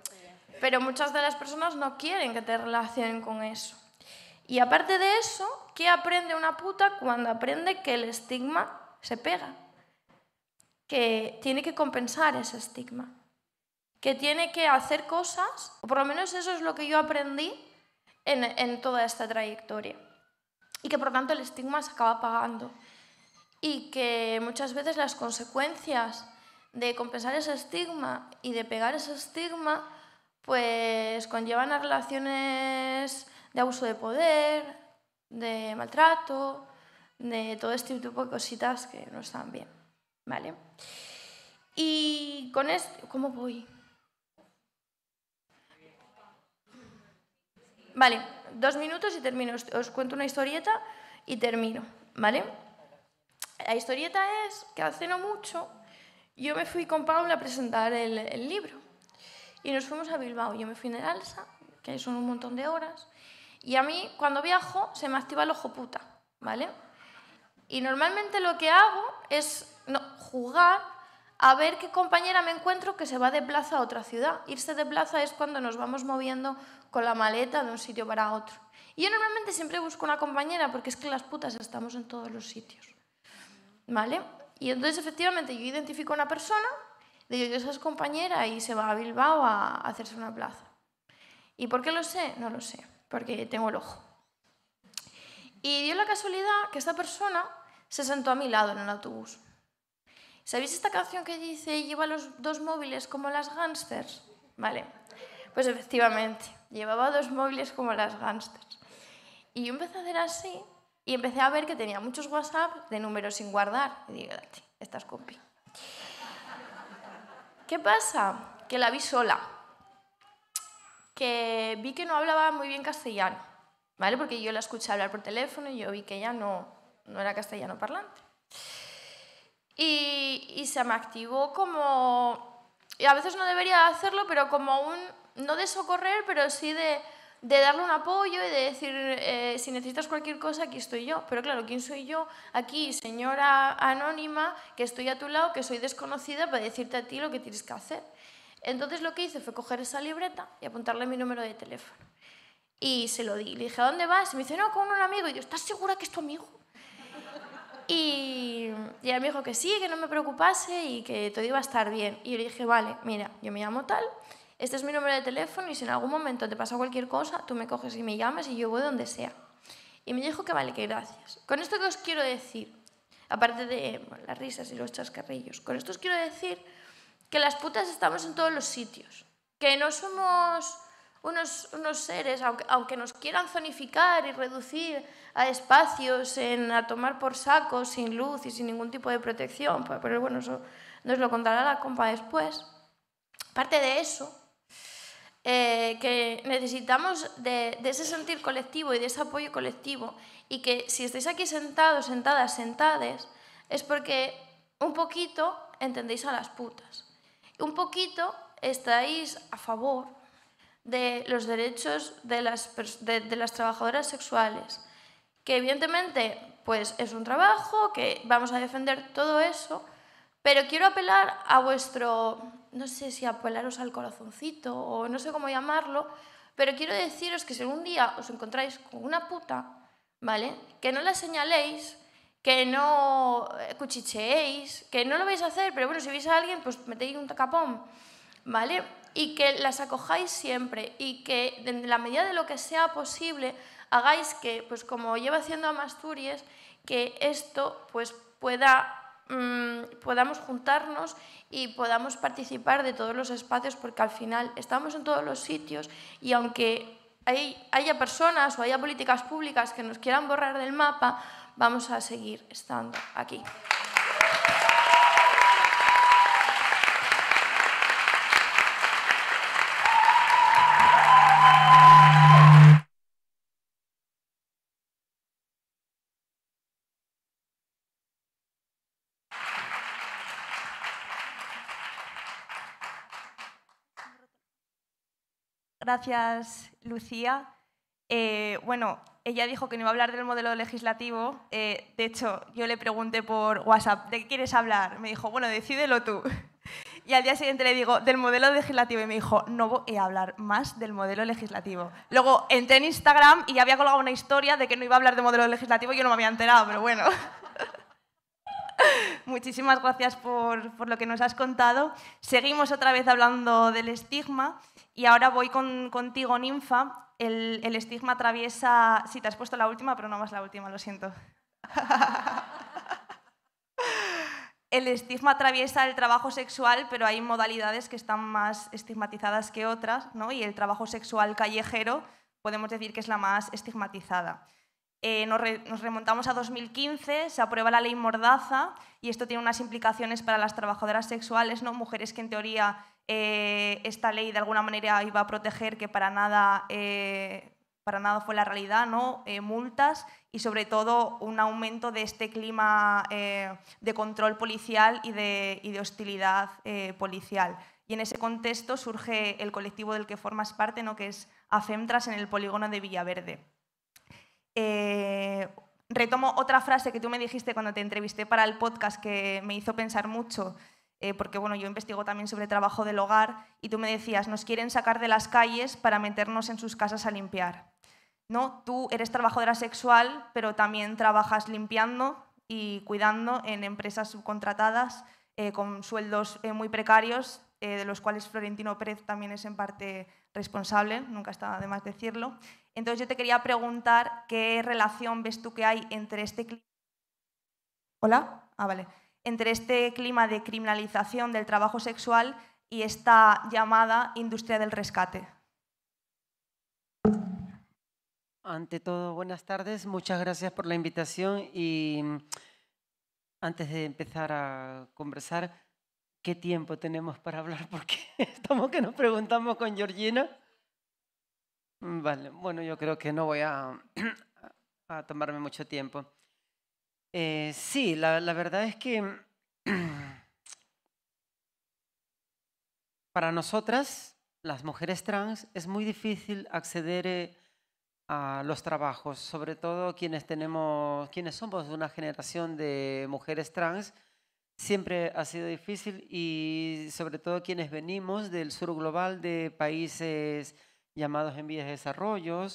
Pero muchas de las personas no quieren que te relacionen con eso. Y aparte de eso, ¿qué aprende una puta cuando aprende que el estigma se pega? Que tiene que compensar ese estigma. Que tiene que hacer cosas, o por lo menos eso es lo que yo aprendí en, toda esta trayectoria. Y que por tanto el estigma se acaba pagando. Y que muchas veces las consecuencias de compensar ese estigma y de pegar ese estigma, pues conllevan a relaciones de abuso de poder, de maltrato, de todo este tipo de cositas que no están bien. ¿Vale? Y con esto, ¿cómo voy? Vale, dos minutos y termino. Os cuento una historieta y termino, ¿vale? La historieta es que hace no mucho yo me fui con Paula a presentar el, libro y nos fuimos a Bilbao. Yo me fui en el Alsa, que son un montón de horas, y a mí, cuando viajo, se me activa el ojo puta, ¿vale? Y normalmente lo que hago es jugar a ver qué compañera me encuentro que se va de plaza a otra ciudad. Irse de plaza es cuando nos vamos moviendo con la maleta de un sitio para otro. Y yo normalmente siempre busco una compañera porque es que las putas estamos en todos los sitios. ¿Vale? Y entonces efectivamente yo identifico a una persona, digo yo esa es compañera y se va a Bilbao a hacerse una plaza. ¿Y por qué lo sé? No lo sé porque tengo el ojo. Y dio la casualidad que esta persona se sentó a mi lado en el autobús. ¿Sabéis esta canción que dice lleva los dos móviles como las gangsters? Vale, pues efectivamente, llevaba dos móviles como las gangsters. Y yo empecé a hacer así y empecé a ver que tenía muchos WhatsApp de números sin guardar. Y digo, esta es copy. ¿Qué pasa? Que la vi sola que vi que no hablaba muy bien castellano, ¿vale? Porque yo la escuché hablar por teléfono y yo vi que ella no, no era castellano parlante. Y, y se me activó como, y a veces no debería hacerlo, pero como un, no de socorrer, pero sí de, de darle un apoyo y de decir, eh, si necesitas cualquier cosa, aquí estoy yo. Pero claro, ¿quién soy yo? Aquí, señora anónima, que estoy a tu lado, que soy desconocida, para decirte a ti lo que tienes que hacer. Entonces lo que hice fue coger esa libreta y apuntarle mi número de teléfono. Y se lo di. Le dije, ¿a dónde vas? Y me dice, no, con un amigo. Y yo, ¿estás segura que es tu amigo? Y, y él me dijo que sí, que no me preocupase y que todo iba a estar bien. Y yo le dije, vale, mira, yo me llamo tal, este es mi número de teléfono y si en algún momento te pasa cualquier cosa, tú me coges y me llamas y yo voy donde sea. Y me dijo que vale, que gracias. Con esto que os quiero decir, aparte de las risas y los chascarrillos, con esto os quiero decir que las putas estamos en todos los sitios, que no somos unos, seres, aunque, nos quieran zonificar y reducir a espacios, en, a tomar por saco, sin luz y sin ningún tipo de protección, pues, pero bueno, eso nos lo contará la compa después. Parte de eso, eh, que necesitamos de, de, ese sentir colectivo y de ese apoyo colectivo y que si estáis aquí sentados, sentadas, sentades, es porque un poquito entendéis a las putas un poquito estáis a favor de los derechos de las, trabajadoras sexuales, que evidentemente pues es un trabajo, que vamos a defender todo eso, pero quiero apelar a vuestro, no sé si apelaros al corazoncito o no sé cómo llamarlo, pero quiero deciros que si algún día os encontráis con una puta, ¿vale? Que no la señaléis, que no eh, cuchicheéis, que no lo vais a hacer, pero bueno, si veis a alguien, pues metéis un tacapón, ¿vale? Y que las acojáis siempre y que en la medida de lo que sea posible hagáis que, pues como lleva haciendo Amasturias, que esto pues pueda mm, podamos juntarnos y podamos participar de todos los espacios, porque al final estamos en todos los sitios y aunque hay, haya personas o haya políticas públicas que nos quieran borrar del mapa, vamos a seguir estando aquí. Gracias, Lucía. Eh, bueno, ella dijo que no iba a hablar del modelo legislativo. Eh, de hecho, yo le pregunté por WhatsApp, ¿de qué quieres hablar? Me dijo, bueno, decídelo tú. Y al día siguiente le digo, del modelo legislativo. Y me dijo, no voy a hablar más del modelo legislativo. Luego entré en Instagram y había colgado una historia de que no iba a hablar de modelo legislativo. Y yo no me había enterado, pero bueno. Muchísimas gracias por, por, lo que nos has contado. Seguimos otra vez hablando del estigma y ahora voy contigo, Ninfa, el, estigma atraviesa... Sí, te has puesto la última, pero no más la última, lo siento. el estigma atraviesa el trabajo sexual, pero hay modalidades que están más estigmatizadas que otras, ¿no? Y el trabajo sexual callejero podemos decir que es la más estigmatizada. Eh, nos, nos, remontamos a 2015, se aprueba la ley Mordaza y esto tiene unas implicaciones para las trabajadoras sexuales, ¿no? mujeres que en teoría eh, esta ley de alguna manera iba a proteger, que para nada, eh, para nada fue la realidad, ¿no? Eh, multas y sobre todo un aumento de este clima de control policial y de, y de hostilidad policial. Y en ese contexto surge el colectivo del que formas parte, ¿no? que es AFEMTRAS en el polígono de Villaverde. retomo otra frase que tú me dijiste cuando te entrevisté para el podcast que me hizo pensar mucho. Eh, porque bueno, yo investigo también sobre trabajo del hogar y tú me decías, nos quieren sacar de las calles para meternos en sus casas a limpiar. ¿No? Tú eres trabajadora sexual, pero también trabajas limpiando y cuidando en empresas subcontratadas eh, con sueldos eh, muy precarios, de los cuales Florentino Pérez también es en parte responsable, nunca está de más decirlo. Entonces yo te quería preguntar qué relación ves tú que hay entre este... Hola, ah, vale entre este clima de criminalización del trabajo sexual y esta llamada industria del rescate. Ante todo, buenas tardes. Muchas gracias por la invitación y mm, antes de empezar a conversar, ¿qué tiempo tenemos para hablar? Porque estamos que nos preguntamos con Georgina. Mm, vale, bueno, yo creo que no voy a, a tomarme mucho tiempo. Eh, sí, la, verdad es que para nosotras, las mujeres trans, es muy difícil acceder eh, a los trabajos, sobre todo quienes, tenemos, quienes somos una generación de mujeres trans. Siempre ha sido difícil y sobre todo quienes venimos del sur global de países llamados en vías de desarrollo.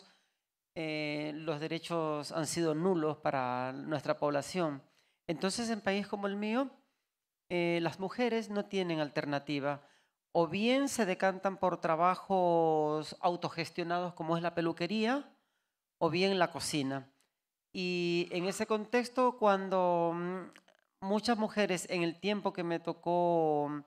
Eh, los derechos han sido nulos para nuestra población. Entonces, en países como el mío, eh, las mujeres no tienen alternativa. O bien se decantan por trabajos autogestionados como es la peluquería o bien la cocina. Y en ese contexto, cuando mm, muchas mujeres en el tiempo que me tocó mm,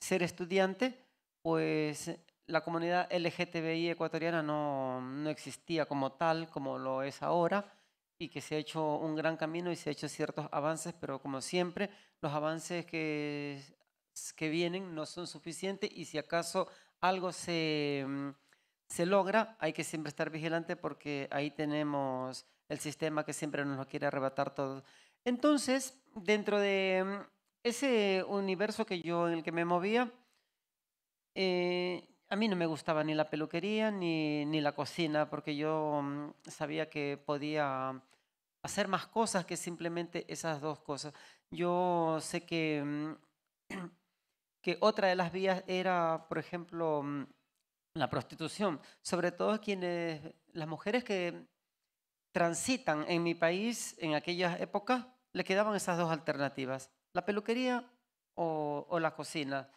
ser estudiante, pues la comunidad LGTBI ecuatoriana no, no, existía como tal, como lo es ahora, y que se ha hecho un gran camino y se han hecho ciertos avances, pero como siempre, los avances que, que vienen no son suficientes y si acaso algo se, mm, se logra, hay que siempre estar vigilante porque ahí tenemos el sistema que siempre nos lo quiere arrebatar todo. Entonces, dentro de mm, ese universo que yo en el que me movía, eh, a mí no me gustaba ni la peluquería ni, la cocina, porque yo mm, sabía que podía mm, hacer más cosas que simplemente esas dos cosas. Yo sé que, mm, que otra de las vías era, por ejemplo, la prostitución, sobre todo quienes, las mujeres que transitan en mi país en aquellas épocas, le quedaban esas dos alternativas, la peluquería o, o la cocina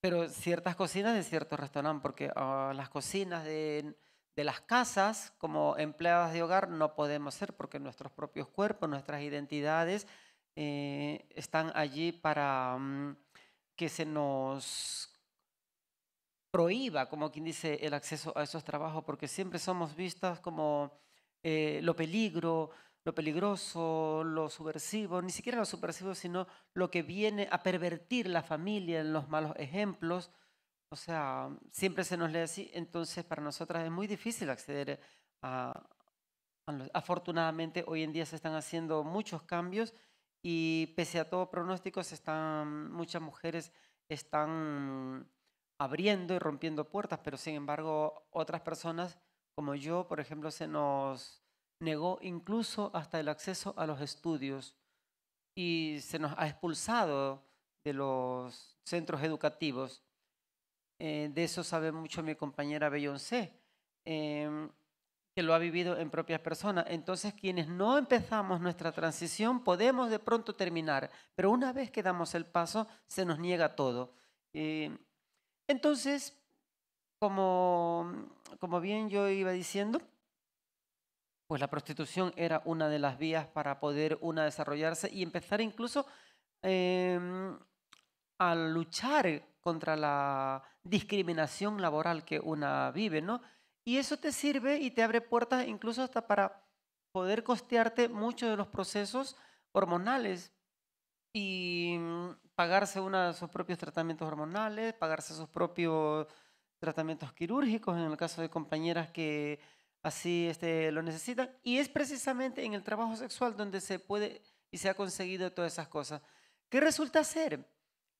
pero ciertas cocinas de ciertos restaurantes, porque ah, las cocinas de, las casas, como empleadas de hogar, no podemos ser, porque nuestros propios cuerpos, nuestras identidades eh, están allí para mm, que se nos prohíba, como quien dice, el acceso a esos trabajos, porque siempre somos vistas como eh, lo peligro, lo peligroso, lo subversivo, ni siquiera lo subversivo, sino lo que viene a pervertir la familia en los malos ejemplos. O sea, siempre se nos lee así, entonces para nosotras es muy difícil acceder a... afortunadamente hoy en día se están haciendo muchos cambios y pese a todo pronóstico, se están, muchas mujeres están abriendo y rompiendo puertas, pero sin embargo otras personas como yo, por ejemplo, se nos negó incluso hasta el acceso a los estudios y se nos ha expulsado de los centros educativos. Eh, de eso sabe mucho mi compañera Beyoncé, em, que lo ha vivido en propias personas. Entonces, quienes no empezamos nuestra transición, podemos de pronto terminar, pero una vez que damos el paso, se nos niega todo. Em, entonces, como, como bien yo iba diciendo, pues la prostitución era una de las vías para poder una desarrollarse y empezar incluso em, a luchar contra la discriminación laboral que una vive, ¿no? Y eso te sirve y te abre puertas incluso hasta para poder costearte muchos de los procesos hormonales y mm, pagarse una, sus propios tratamientos hormonales, pagarse sus propios tratamientos quirúrgicos, en el caso de compañeras que así este, lo necesitan. Y es precisamente en el trabajo sexual donde se puede y se ha conseguido todas esas cosas. ¿Qué resulta ser?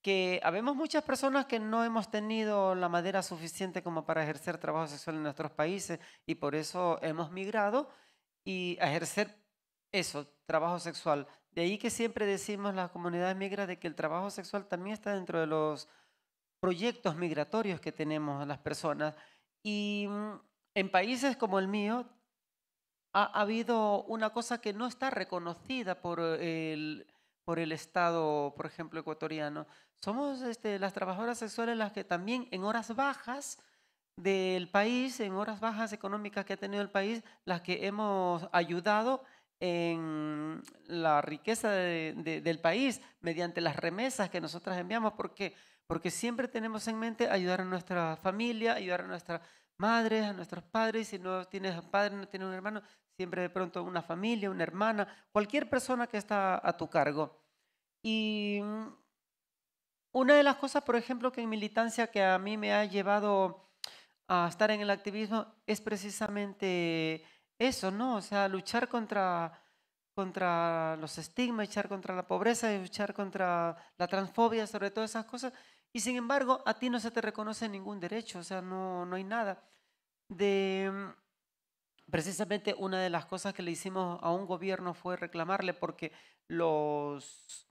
Que habemos muchas personas que no hemos tenido la madera suficiente como para ejercer trabajo sexual en nuestros países y por eso hemos migrado y ejercer eso, trabajo sexual. De ahí que siempre decimos las comunidades migras de que el trabajo sexual también está dentro de los proyectos migratorios que tenemos las personas. Y mm, en países como el mío ha, habido una cosa que no está reconocida por eh, el, por el Estado, por ejemplo, ecuatoriano. Somos este, las trabajadoras sexuales las que también en horas bajas del país, en horas bajas económicas que ha tenido el país, las que hemos ayudado en la riqueza del país mediante las remesas que nosotras enviamos, ¿Por qué? porque siempre tenemos en mente ayudar a nuestra familia, ayudar a nuestra madres, a nuestros padres, si no tienes padre, no tienes un hermano, siempre de pronto una familia, una hermana, cualquier persona que está a tu cargo. Y mm, una de las cosas, por ejemplo, que en militancia que a mí me ha llevado a estar en el activismo es precisamente eso, ¿no? O sea, luchar contra, contra los estigmas, luchar contra la pobreza, luchar contra la transfobia, sobre todo esas cosas. Y sin embargo, a ti no se te reconoce ningún derecho, o sea, no, hay nada. De, mm, precisamente una de las cosas que le hicimos a un gobierno fue reclamarle porque los,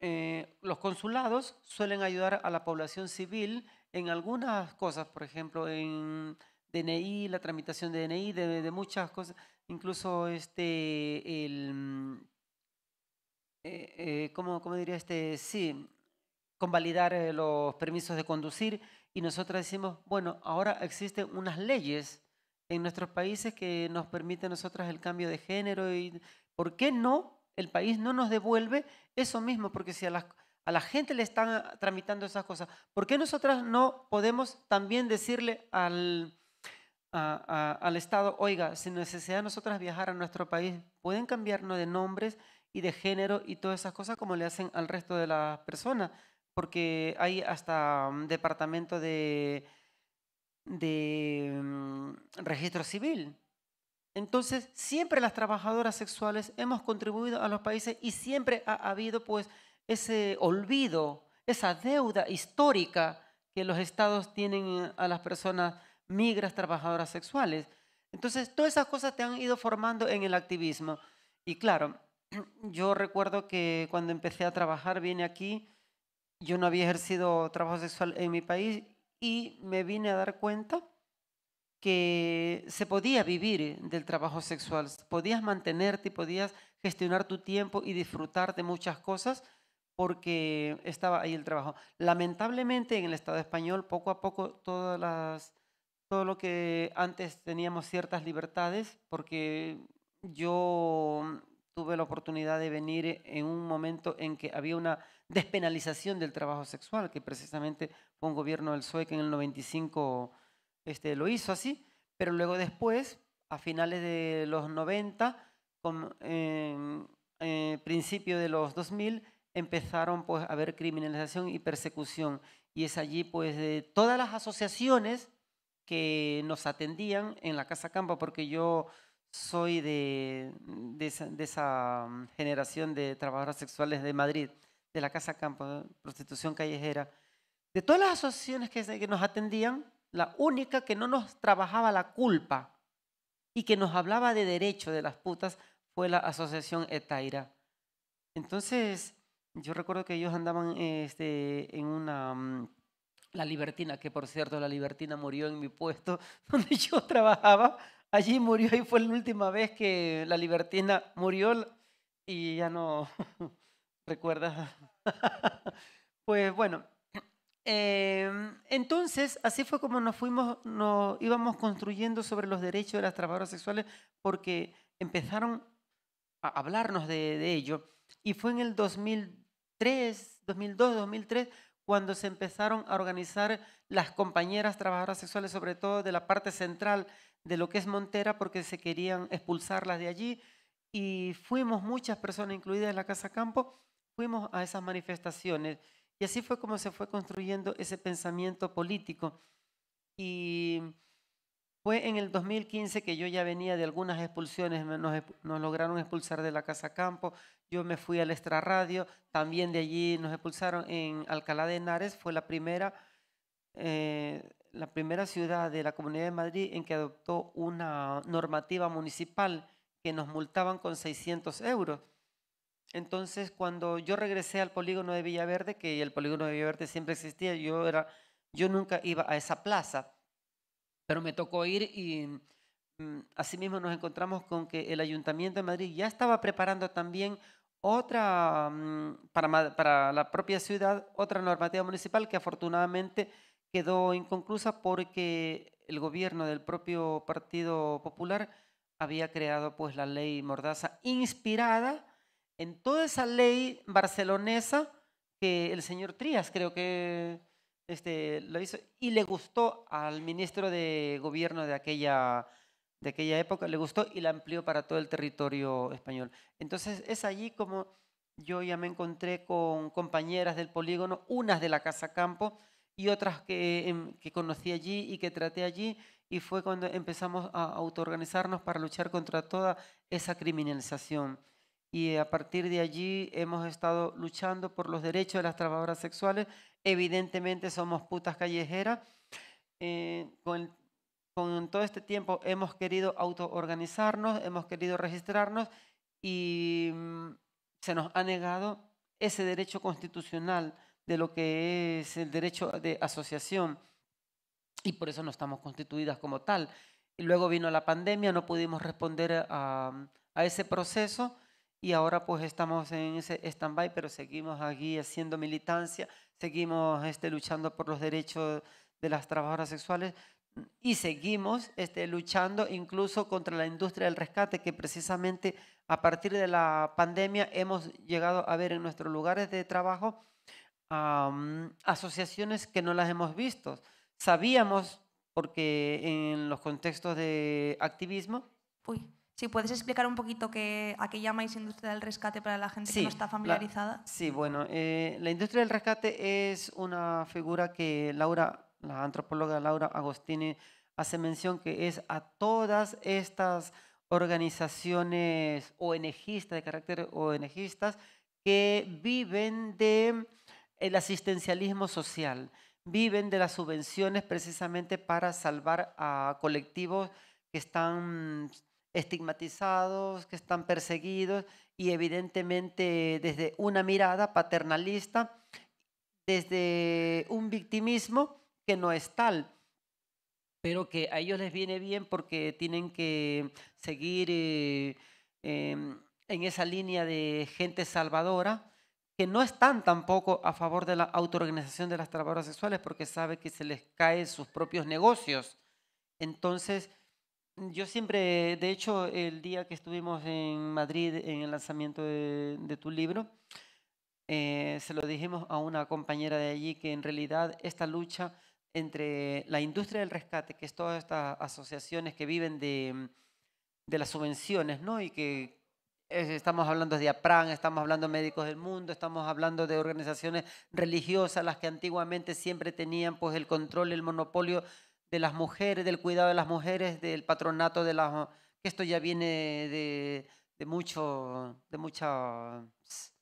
eh, los consulados suelen ayudar a la población civil en algunas cosas, por ejemplo, en DNI, la tramitación de DNI, de, muchas cosas, incluso este, el, mm, eh, eh, ¿cómo diría este? Sí, convalidar eh, los permisos de conducir y nosotros decimos, bueno, ahora existen unas leyes en nuestros países que nos permiten a nosotras el cambio de género y ¿por qué no el país no nos devuelve eso mismo? Porque si a la, gente le están ah, tramitando esas cosas, ¿por qué nosotras no podemos también decirle al, al Estado, oiga, sin necesidad de nosotras viajar a nuestro país, pueden cambiarnos de nombres y de género y todas esas cosas como le hacen al resto de las personas? porque hay hasta un mm, departamento de, de mm, registro civil. Entonces, siempre las trabajadoras sexuales hemos contribuido a los países y siempre ha habido pues ese olvido, esa deuda histórica que los estados tienen a las personas migras trabajadoras sexuales. Entonces, todas esas cosas te han ido formando en el activismo. Y claro, yo recuerdo que cuando empecé a trabajar, vine aquí yo no había ejercido trabajo sexual en mi país y me vine a dar cuenta que se podía vivir del trabajo sexual, podías mantenerte podías gestionar tu tiempo y disfrutar de muchas cosas porque estaba ahí el trabajo. Lamentablemente en el Estado español poco a poco todas las, todo lo que antes teníamos ciertas libertades, porque yo tuve la oportunidad de venir en un momento en que había una despenalización del trabajo sexual, que precisamente fue un gobierno del PSOE que en el 95 este, lo hizo así, pero luego después, a finales de los 90, con, eh, principio de los 2000, empezaron pues, a haber criminalización y persecución. Y es allí pues de todas las asociaciones que nos atendían en la Casa Campo, porque yo soy de, de esa mm, generación de trabajadoras sexuales de Madrid de la Casa Campo, prostitución callejera. De todas las asociaciones que, nos atendían, la única que no nos trabajaba la culpa y que nos hablaba de derecho de las putas fue la asociación Etaira. Entonces, yo recuerdo que ellos andaban este, en una... Mm, la Libertina, que por cierto, la Libertina murió en mi puesto donde yo trabajaba. Allí murió y fue la última vez que la Libertina murió y ya no... recuerdas. pues bueno, em, entonces así fue como nos fuimos, nos íbamos construyendo sobre los derechos de las trabajadoras sexuales porque empezaron a hablarnos de, de ello. Y fue en el 2003, 2002, 2003, cuando se empezaron a organizar las compañeras trabajadoras sexuales, sobre todo de la parte central de lo que es Montera, porque se querían expulsarlas de allí. Y fuimos muchas personas, incluidas en la Casa Campo, fuimos a esas manifestaciones y así fue como se fue construyendo ese pensamiento político. Y fue en el 2015 que yo ya venía de algunas expulsiones, nos, lograron expulsar de la Casa Campo, yo me fui al Extrarradio, también de allí nos expulsaron en Alcalá de Henares, fue la primera, eh, la primera ciudad de la Comunidad de Madrid en que adoptó una normativa municipal que nos multaban con 600 euros. Entonces, cuando yo regresé al polígono de Villaverde, que el polígono de Villaverde siempre existía, yo, era, yo nunca iba a esa plaza, pero me tocó ir y mm, asimismo nos encontramos con que el Ayuntamiento de Madrid ya estaba preparando también otra, mm, para, para la propia ciudad, otra normativa municipal que afortunadamente quedó inconclusa porque el gobierno del propio Partido Popular había creado pues la ley Mordaza inspirada en toda esa ley barcelonesa que el señor Trías creo que este, lo hizo y le gustó al ministro de gobierno de aquella, de aquella época, le gustó y la amplió para todo el territorio español. Entonces es allí como yo ya me encontré con compañeras del polígono, unas de la Casa Campo y otras que em, conocí allí y que traté allí, y fue cuando empezamos a autoorganizarnos para luchar contra toda esa criminalización y a partir de allí hemos estado luchando por los derechos de las trabajadoras sexuales. Evidentemente somos putas callejeras. Eh, con, todo este tiempo hemos querido autoorganizarnos, hemos querido registrarnos y mm, se nos ha negado ese derecho constitucional de lo que es el derecho de asociación y por eso no estamos constituidas como tal. Y luego vino la pandemia, no pudimos responder a ese proceso y ahora pues estamos en ese stand-by, pero seguimos aquí haciendo militancia, seguimos este, luchando por los derechos de las trabajadoras sexuales mm, y seguimos este, luchando incluso contra la industria del rescate que precisamente a partir de la pandemia hemos llegado a ver en nuestros lugares de trabajo asociaciones que no las hemos visto. Sabíamos, porque en los contextos de activismo, uy, si puedes explicar un poquito qué, a qué llamáis industria del rescate para la gente que no está familiarizada. sí, bueno, eh, la industria del rescate es una figura que Laura, la antropóloga Laura Agostini, hace mención que es a todas estas organizaciones ONGistas, de carácter ONGistas, que viven del asistencialismo social, viven de las subvenciones precisamente para salvar a colectivos que están estigmatizados, que están perseguidos y evidentemente desde una mirada paternalista, desde un victimismo que no es tal, pero que a ellos les viene bien porque tienen que seguir eh, em, en esa línea de gente salvadora que no están tampoco a favor de la autoorganización de las trabajadoras sexuales porque sabe que se les caen sus propios negocios. Entonces, yo siempre, de hecho, el día que estuvimos en Madrid en el lanzamiento de, tu libro, eh, se lo dijimos a una compañera de allí que en realidad esta lucha entre la industria del rescate, que es todas estas asociaciones que viven de, las subvenciones, ¿no? Y que estamos hablando de APRAN, estamos hablando de Médicos del Mundo, estamos hablando de organizaciones religiosas, las que antiguamente siempre tenían pues el control, el monopolio de las mujeres, del cuidado de las mujeres, del patronato de las... que esto ya viene de, de, mucho, de muchas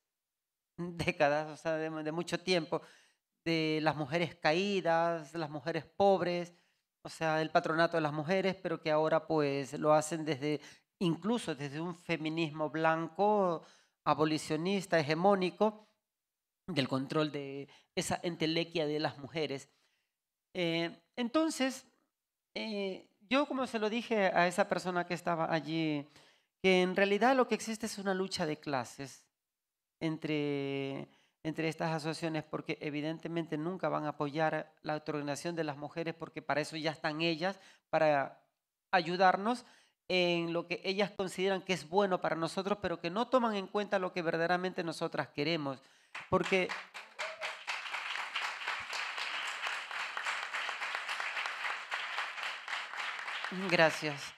décadas, o sea, de, mucho tiempo, de las mujeres caídas, las mujeres pobres, o sea, el patronato de las mujeres, pero que ahora pues lo hacen desde, incluso desde un feminismo blanco, abolicionista, hegemónico, del control de esa entelequia de las mujeres. Eh, entonces, eh, yo como se lo dije a esa persona que estaba allí, que en realidad lo que existe es una lucha de clases entre, entre estas asociaciones, porque evidentemente nunca van a apoyar la autoorganización de las mujeres, porque para eso ya están ellas, para ayudarnos en lo que ellas consideran que es bueno para nosotros, pero que no toman en cuenta lo que verdaderamente nosotras queremos. Porque Gracias.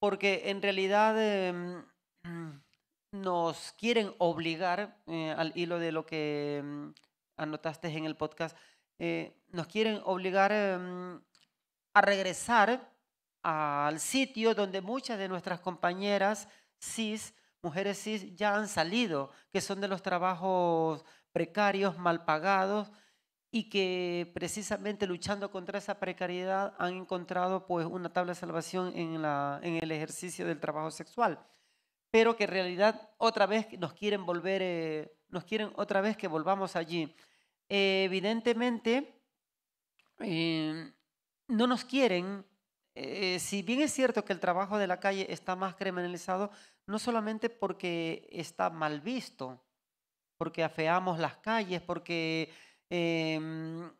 Porque en realidad em, nos quieren obligar, eh, al hilo de lo que em, anotaste en el podcast, eh, nos quieren obligar em, a regresar al sitio donde muchas de nuestras compañeras cis, mujeres cis, ya han salido, que son de los trabajos precarios, mal pagados, y que precisamente luchando contra esa precariedad han encontrado pues una tabla de salvación en, la, en el ejercicio del trabajo sexual, pero que en realidad otra vez nos quieren volver, eh, nos quieren otra vez que volvamos allí. Eh, evidentemente eh, no nos quieren, si bien es cierto que el trabajo de la calle está más criminalizado, no solamente porque está mal visto, porque afeamos las calles, porque Em,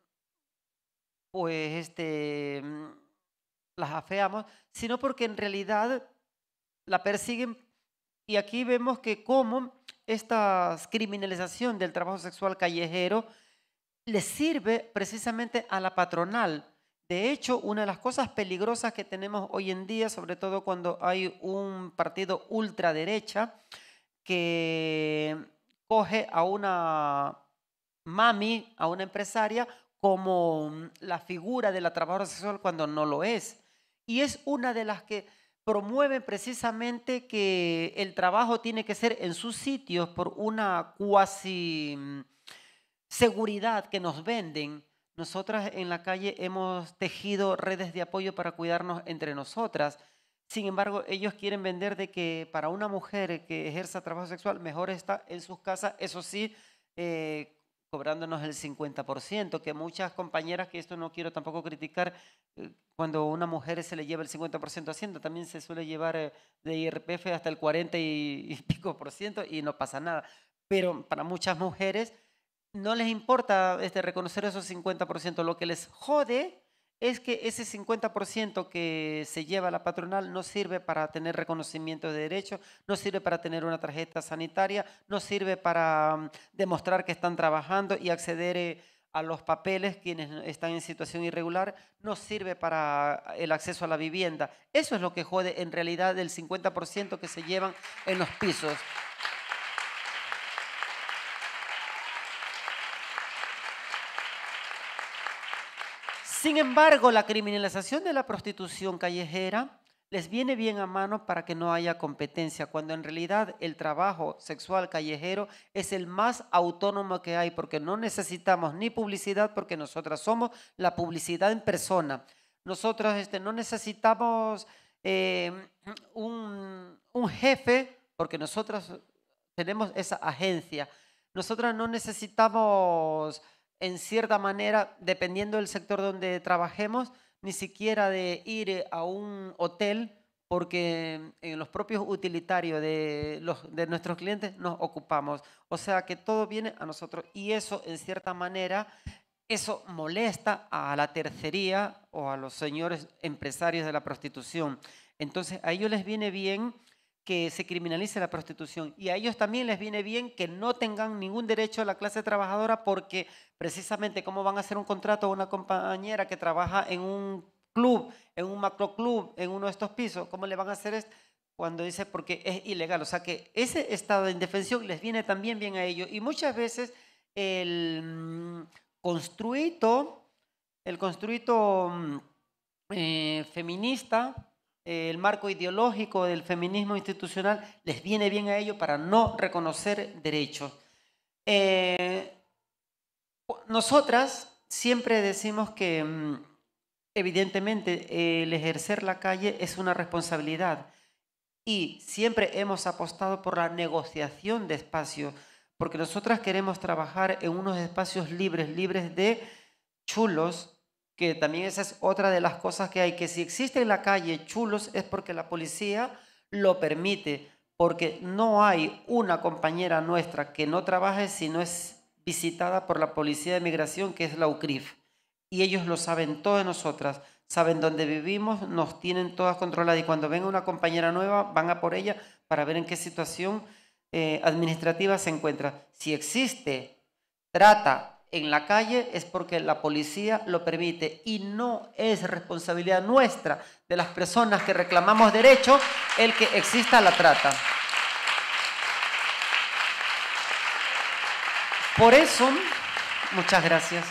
pues este, mm, las afeamos, sino porque en realidad la persiguen. Y aquí vemos que cómo esta criminalización del trabajo sexual callejero le sirve precisamente a la patronal. De hecho, una de las cosas peligrosas que tenemos hoy en día, sobre todo cuando hay un partido ultraderecha que coge a una mami a una empresaria como mm, la figura de la trabajadora sexual cuando no lo es. Y es una de las que promueven precisamente que el trabajo tiene que ser en sus sitios por una cuasi mm, seguridad que nos venden. Nosotras en la calle hemos tejido redes de apoyo para cuidarnos entre nosotras. Sin embargo, ellos quieren vender de que para una mujer que ejerza trabajo sexual, mejor está en sus casas, eso sí, eh, cobrándonos el 50%, que muchas compañeras, que esto no quiero tampoco criticar, eh, cuando a una mujer se le lleva el 50% hacienda, también se suele llevar eh, de IRPF hasta el 40 y pico por ciento y no pasa nada. Pero para muchas mujeres no les importa este, reconocer esos 50%, lo que les jode es que ese 50% que se lleva la patronal no sirve para tener reconocimiento de derechos, no sirve para tener una tarjeta sanitaria, no sirve para mm, demostrar que están trabajando y acceder eh, a los papeles quienes están en situación irregular, no sirve para el acceso a la vivienda. Eso es lo que jode en realidad del 50% que se llevan en los pisos. Sin embargo, la criminalización de la prostitución callejera les viene bien a mano para que no haya competencia, cuando en realidad el trabajo sexual callejero es el más autónomo que hay, porque no necesitamos ni publicidad, porque nosotras somos la publicidad en persona. Nosotros este, no necesitamos eh, un, jefe, porque nosotras tenemos esa agencia. Nosotras no necesitamos en cierta manera, dependiendo del sector donde trabajemos, ni siquiera de ir a un hotel, porque en eh, los propios utilitarios de, los, de nuestros clientes nos ocupamos. O sea que todo viene a nosotros y eso, en cierta manera, eso molesta a la tercería o a los señores empresarios de la prostitución. Entonces, a ellos les viene bien que se criminalice la prostitución. Y a ellos también les viene bien que no tengan ningún derecho a la clase trabajadora porque precisamente cómo van a hacer un contrato a una compañera que trabaja en un club, en un macroclub, en uno de estos pisos, ¿cómo le van a hacer es Cuando dice porque es ilegal. O sea que ese estado de indefensión les viene también bien a ellos. Y muchas veces el mm, construito, el construito mm, eh, feminista, el marco ideológico del feminismo institucional les viene bien a ellos para no reconocer derechos. Eh, nosotras siempre decimos que mm, evidentemente el ejercer la calle es una responsabilidad y siempre hemos apostado por la negociación de espacios, porque nosotras queremos trabajar en unos espacios libres, libres de chulos, que también esa es otra de las cosas que hay, que si existe en la calle chulos es porque la policía lo permite, porque no hay una compañera nuestra que no trabaje si no es visitada por la policía de migración, que es la UCRIF. Y ellos lo saben todas nosotras, saben dónde vivimos, nos tienen todas controladas y cuando venga una compañera nueva van a por ella para ver en qué situación eh, administrativa se encuentra. Si existe trata en la calle es porque la policía lo permite y no es responsabilidad nuestra de las personas que reclamamos derecho el que exista la trata. Por eso, muchas gracias.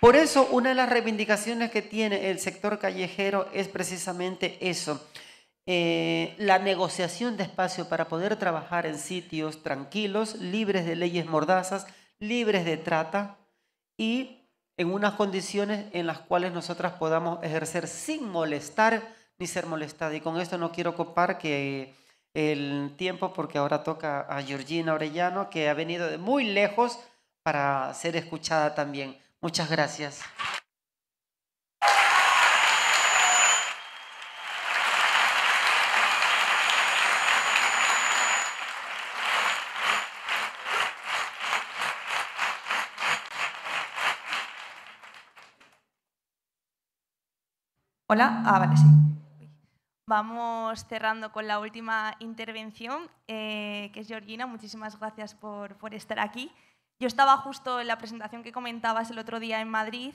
Por eso una de las reivindicaciones que tiene el sector callejero es precisamente eso, eh, la negociación de espacio para poder trabajar en sitios tranquilos, libres de leyes mordazas, libres de trata y en unas condiciones en las cuales nosotras podamos ejercer sin molestar ni ser molestada. Y con esto no quiero ocupar que el tiempo, porque ahora toca a Georgina Orellano, que ha venido de muy lejos para ser escuchada también. Muchas gracias. Hola, ah, Vamos cerrando con la última intervención, eh, que es Georgina. Muchísimas gracias por, por, estar aquí. Yo estaba justo en la presentación que comentabas el otro día en Madrid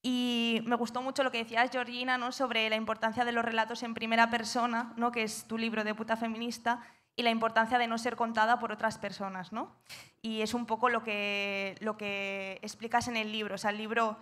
y me gustó mucho lo que decías, Georgina, ¿no? sobre la importancia de los relatos en primera persona, ¿no? que es tu libro de puta feminista, y la importancia de no ser contada por otras personas. ¿no? Y es un poco lo que, lo que explicas en el libro. O el libro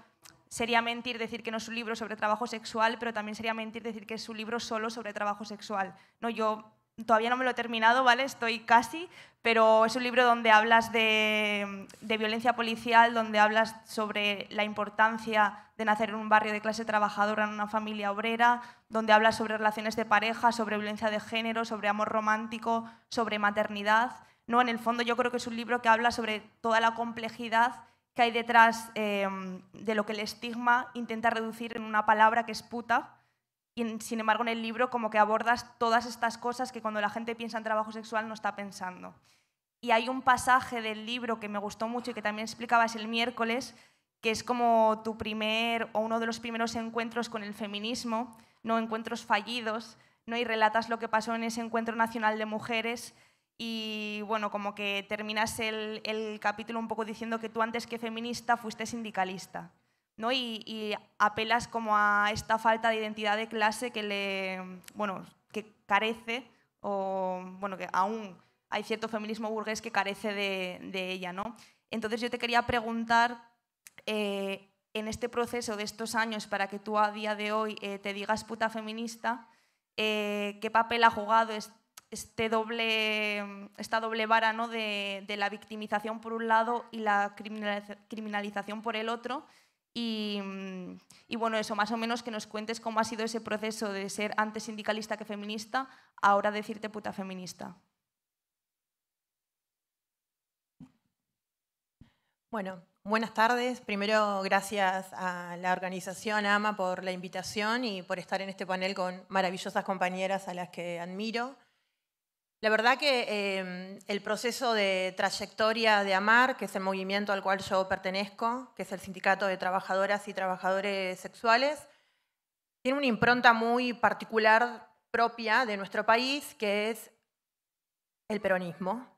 sería mentir decir que no es un libro sobre trabajo sexual, pero también sería mentir decir que es un libro solo sobre trabajo sexual. No, yo todavía no me lo he terminado, ¿vale? Estoy casi, pero es un libro donde hablas de, violencia policial, donde hablas sobre la importancia de nacer en un barrio de clase trabajadora, en una familia obrera, donde hablas sobre relaciones de pareja, sobre violencia de género, sobre amor romántico, sobre maternidad. No, en el fondo yo creo que es un libro que habla sobre toda la complejidad que hay detrás em, de lo que el estigma intenta reducir en una palabra que es puta. Y sin embargo en el libro como que abordas todas estas cosas que cuando la gente piensa en trabajo sexual no está pensando. Y hay un pasaje del libro que me gustó mucho y que también explicabas el miércoles, que es como tu primer o uno de los primeros encuentros con el feminismo, no encuentros fallidos, ¿no? y relatas lo que pasó en ese encuentro nacional de mujeres y bueno, como que terminas el, el, capítulo un poco diciendo que tú antes que feminista fuiste sindicalista, ¿no? Y, apelas como a esta falta de identidad de clase que le, bueno, que carece o, bueno, que aún hay cierto feminismo burgués que carece de, ella, ¿no? Entonces yo te quería preguntar, eh, en este proceso de estos años para que tú a día de hoy eh, te digas puta feminista, eh, ¿qué papel ha jugado este este doble, esta doble vara de, la victimización por un lado y la criminalización por el otro. Y, y, bueno, eso, más o menos que nos cuentes cómo ha sido ese proceso de ser antes sindicalista que feminista, ahora decirte puta feminista. Bueno, buenas tardes. Primero, gracias a la organización AMA por la invitación y por estar en este panel con maravillosas compañeras a las que admiro. La verdad que em, el proceso de trayectoria de AMAR, que es el movimiento al cual yo pertenezco, que es el Sindicato de Trabajadoras y Trabajadores Sexuales, tiene una impronta muy particular propia de nuestro país, que es el peronismo.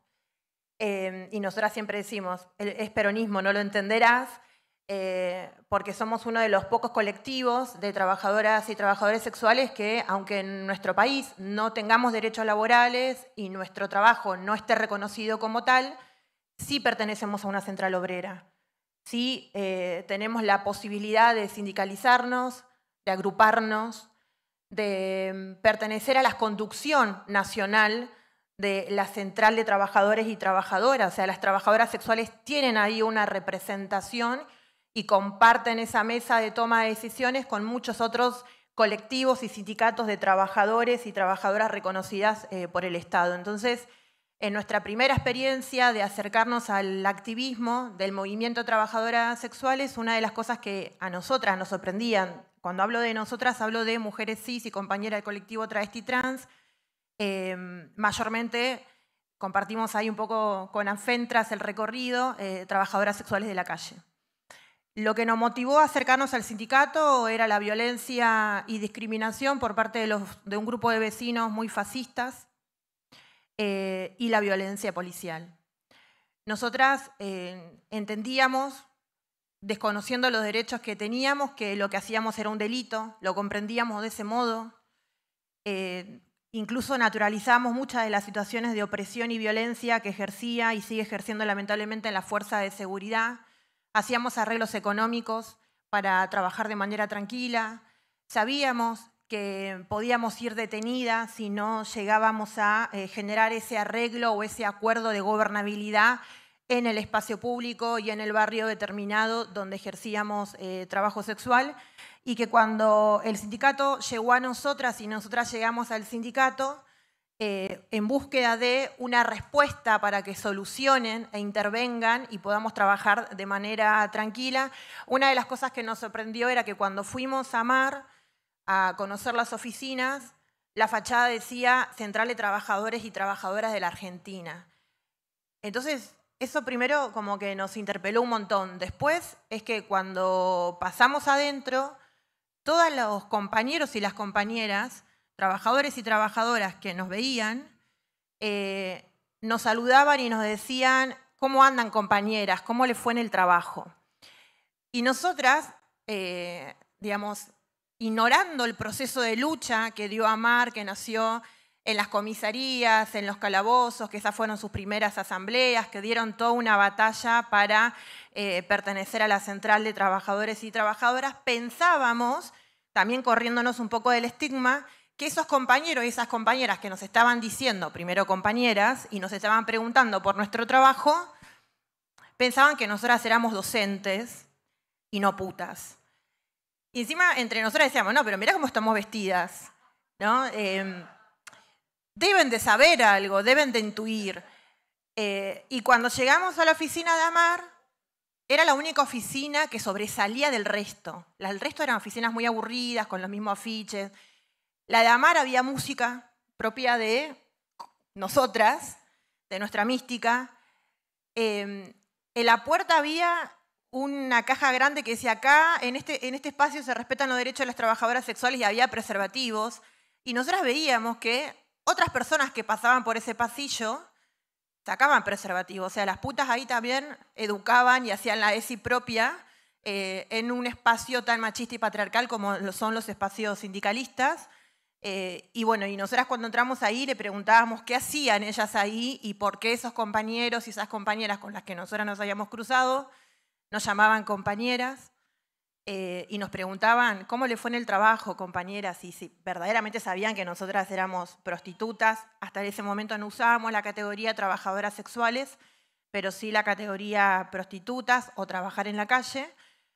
Em, y nosotras siempre decimos, es peronismo, no lo entenderás, eh, porque somos uno de los pocos colectivos de trabajadoras y trabajadores sexuales que, aunque en nuestro país no tengamos derechos laborales y nuestro trabajo no esté reconocido como tal, sí pertenecemos a una central obrera. Sí eh, tenemos la posibilidad de sindicalizarnos, de agruparnos, de mm, pertenecer a la conducción nacional de la central de trabajadores y trabajadoras. O sea, las trabajadoras sexuales tienen ahí una representación y comparten esa mesa de toma de decisiones con muchos otros colectivos y sindicatos de trabajadores y trabajadoras reconocidas eh, por el Estado. Entonces, en nuestra primera experiencia de acercarnos al activismo del movimiento trabajadoras sexuales, una de las cosas que a nosotras nos sorprendían, cuando hablo de nosotras, hablo de mujeres cis y compañera del colectivo travesti trans, eh, mayormente compartimos ahí un poco con Anfentras el recorrido, eh, trabajadoras sexuales de la calle. Lo que nos motivó a acercarnos al sindicato era la violencia y discriminación por parte de, un grupo de vecinos muy fascistas eh, y la violencia policial. Nosotras eh, entendíamos, desconociendo los derechos que teníamos, que lo que hacíamos era un delito, lo comprendíamos de ese modo. Eh, incluso naturalizamos muchas de las situaciones de opresión y violencia que ejercía y sigue ejerciendo lamentablemente la fuerza de seguridad hacíamos arreglos económicos para trabajar de manera tranquila, sabíamos que podíamos ir detenidas si no llegábamos a eh, generar ese arreglo o ese acuerdo de gobernabilidad en el espacio público y en el barrio determinado donde ejercíamos eh, trabajo sexual, y que cuando el sindicato llegó a nosotras y nosotras llegamos al sindicato, eh, en búsqueda de una respuesta para que solucionen e intervengan y podamos trabajar de manera tranquila. Una de las cosas que nos sorprendió era que cuando fuimos a Mar a conocer las oficinas, la fachada decía Central de Trabajadores y Trabajadoras de la Argentina. Entonces, eso primero como que nos interpeló un montón. Después es que cuando pasamos adentro, todos los compañeros y las compañeras trabajadores y trabajadoras que nos veían, eh, nos saludaban y nos decían, ¿cómo andan compañeras? ¿Cómo les fue en el trabajo? Y nosotras, eh, digamos, ignorando el proceso de lucha que dio Amar, que nació en las comisarías, en los calabozos, que esas fueron sus primeras asambleas, que dieron toda una batalla para eh, pertenecer a la Central de Trabajadores y Trabajadoras, pensábamos, también corriéndonos un poco del estigma, que esos compañeros y esas compañeras que nos estaban diciendo, primero compañeras, y nos estaban preguntando por nuestro trabajo, pensaban que nosotras éramos docentes y no putas. Y encima entre nosotras decíamos, no, pero mirá cómo estamos vestidas, ¿no? Em, deben de saber algo, deben de intuir. Eh, y cuando llegamos a la oficina de Amar, era la única oficina que sobresalía del resto. El resto eran oficinas muy aburridas, con los mismos afiches. La de amar había música propia de nosotras, de nuestra mística. Em, en la puerta había una caja grande que decía acá, este, en este, espacio se respetan los derechos de las trabajadoras sexuales y había preservativos. Y nosotras veíamos que otras personas que pasaban por ese pasillo sacaban preservativos. O sea, las putas ahí también educaban y hacían la ESI propia eh, en un espacio tan machista y patriarcal como son los espacios sindicalistas. Eh, y bueno, y nosotras cuando entramos ahí le preguntábamos qué hacían ellas ahí y por qué esos compañeros y esas compañeras con las que nosotras nos habíamos cruzado nos llamaban compañeras eh, y nos preguntaban cómo le fue en el trabajo, compañeras, y si verdaderamente sabían que nosotras éramos prostitutas. Hasta ese momento no usábamos la categoría trabajadoras sexuales, pero sí la categoría prostitutas o trabajar en la calle.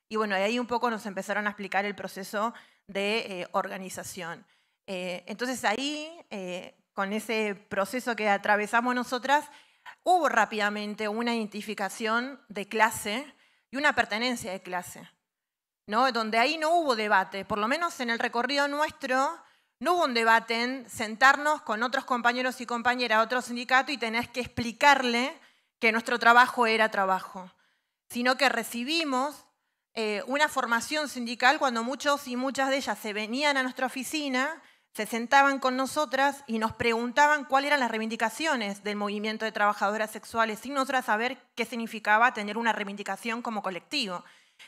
Y bueno, ahí un poco nos empezaron a explicar el proceso de eh, organización. Eh, entonces ahí, eh, con ese proceso que atravesamos nosotras, hubo rápidamente una identificación de clase y una pertenencia de clase, ¿no? donde ahí no hubo debate, por lo menos en el recorrido nuestro, no hubo un debate en sentarnos con otros compañeros y compañeras a otro sindicato y tener que explicarle que nuestro trabajo era trabajo, sino que recibimos eh, una formación sindical cuando muchos y muchas de ellas se venían a nuestra oficina se sentaban con nosotras y nos preguntaban cuáles eran las reivindicaciones del movimiento de trabajadoras sexuales, sin nosotras saber qué significaba tener una reivindicación como colectivo.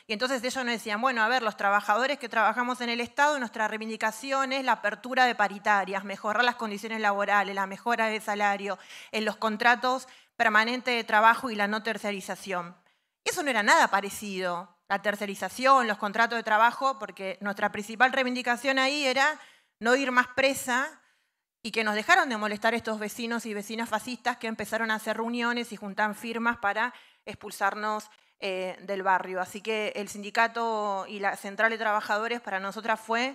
Y entonces ellos nos decían, bueno, a ver, los trabajadores que trabajamos en el Estado, nuestra reivindicación es la apertura de paritarias, mejorar las condiciones laborales, la mejora de salario, en los contratos permanentes de trabajo y la no terciarización. Eso no era nada parecido, la tercerización, los contratos de trabajo, porque nuestra principal reivindicación ahí era no ir más presa y que nos dejaron de molestar estos vecinos y vecinas fascistas que empezaron a hacer reuniones y juntar firmas para expulsarnos eh, del barrio. Así que el sindicato y la central de trabajadores para nosotras fue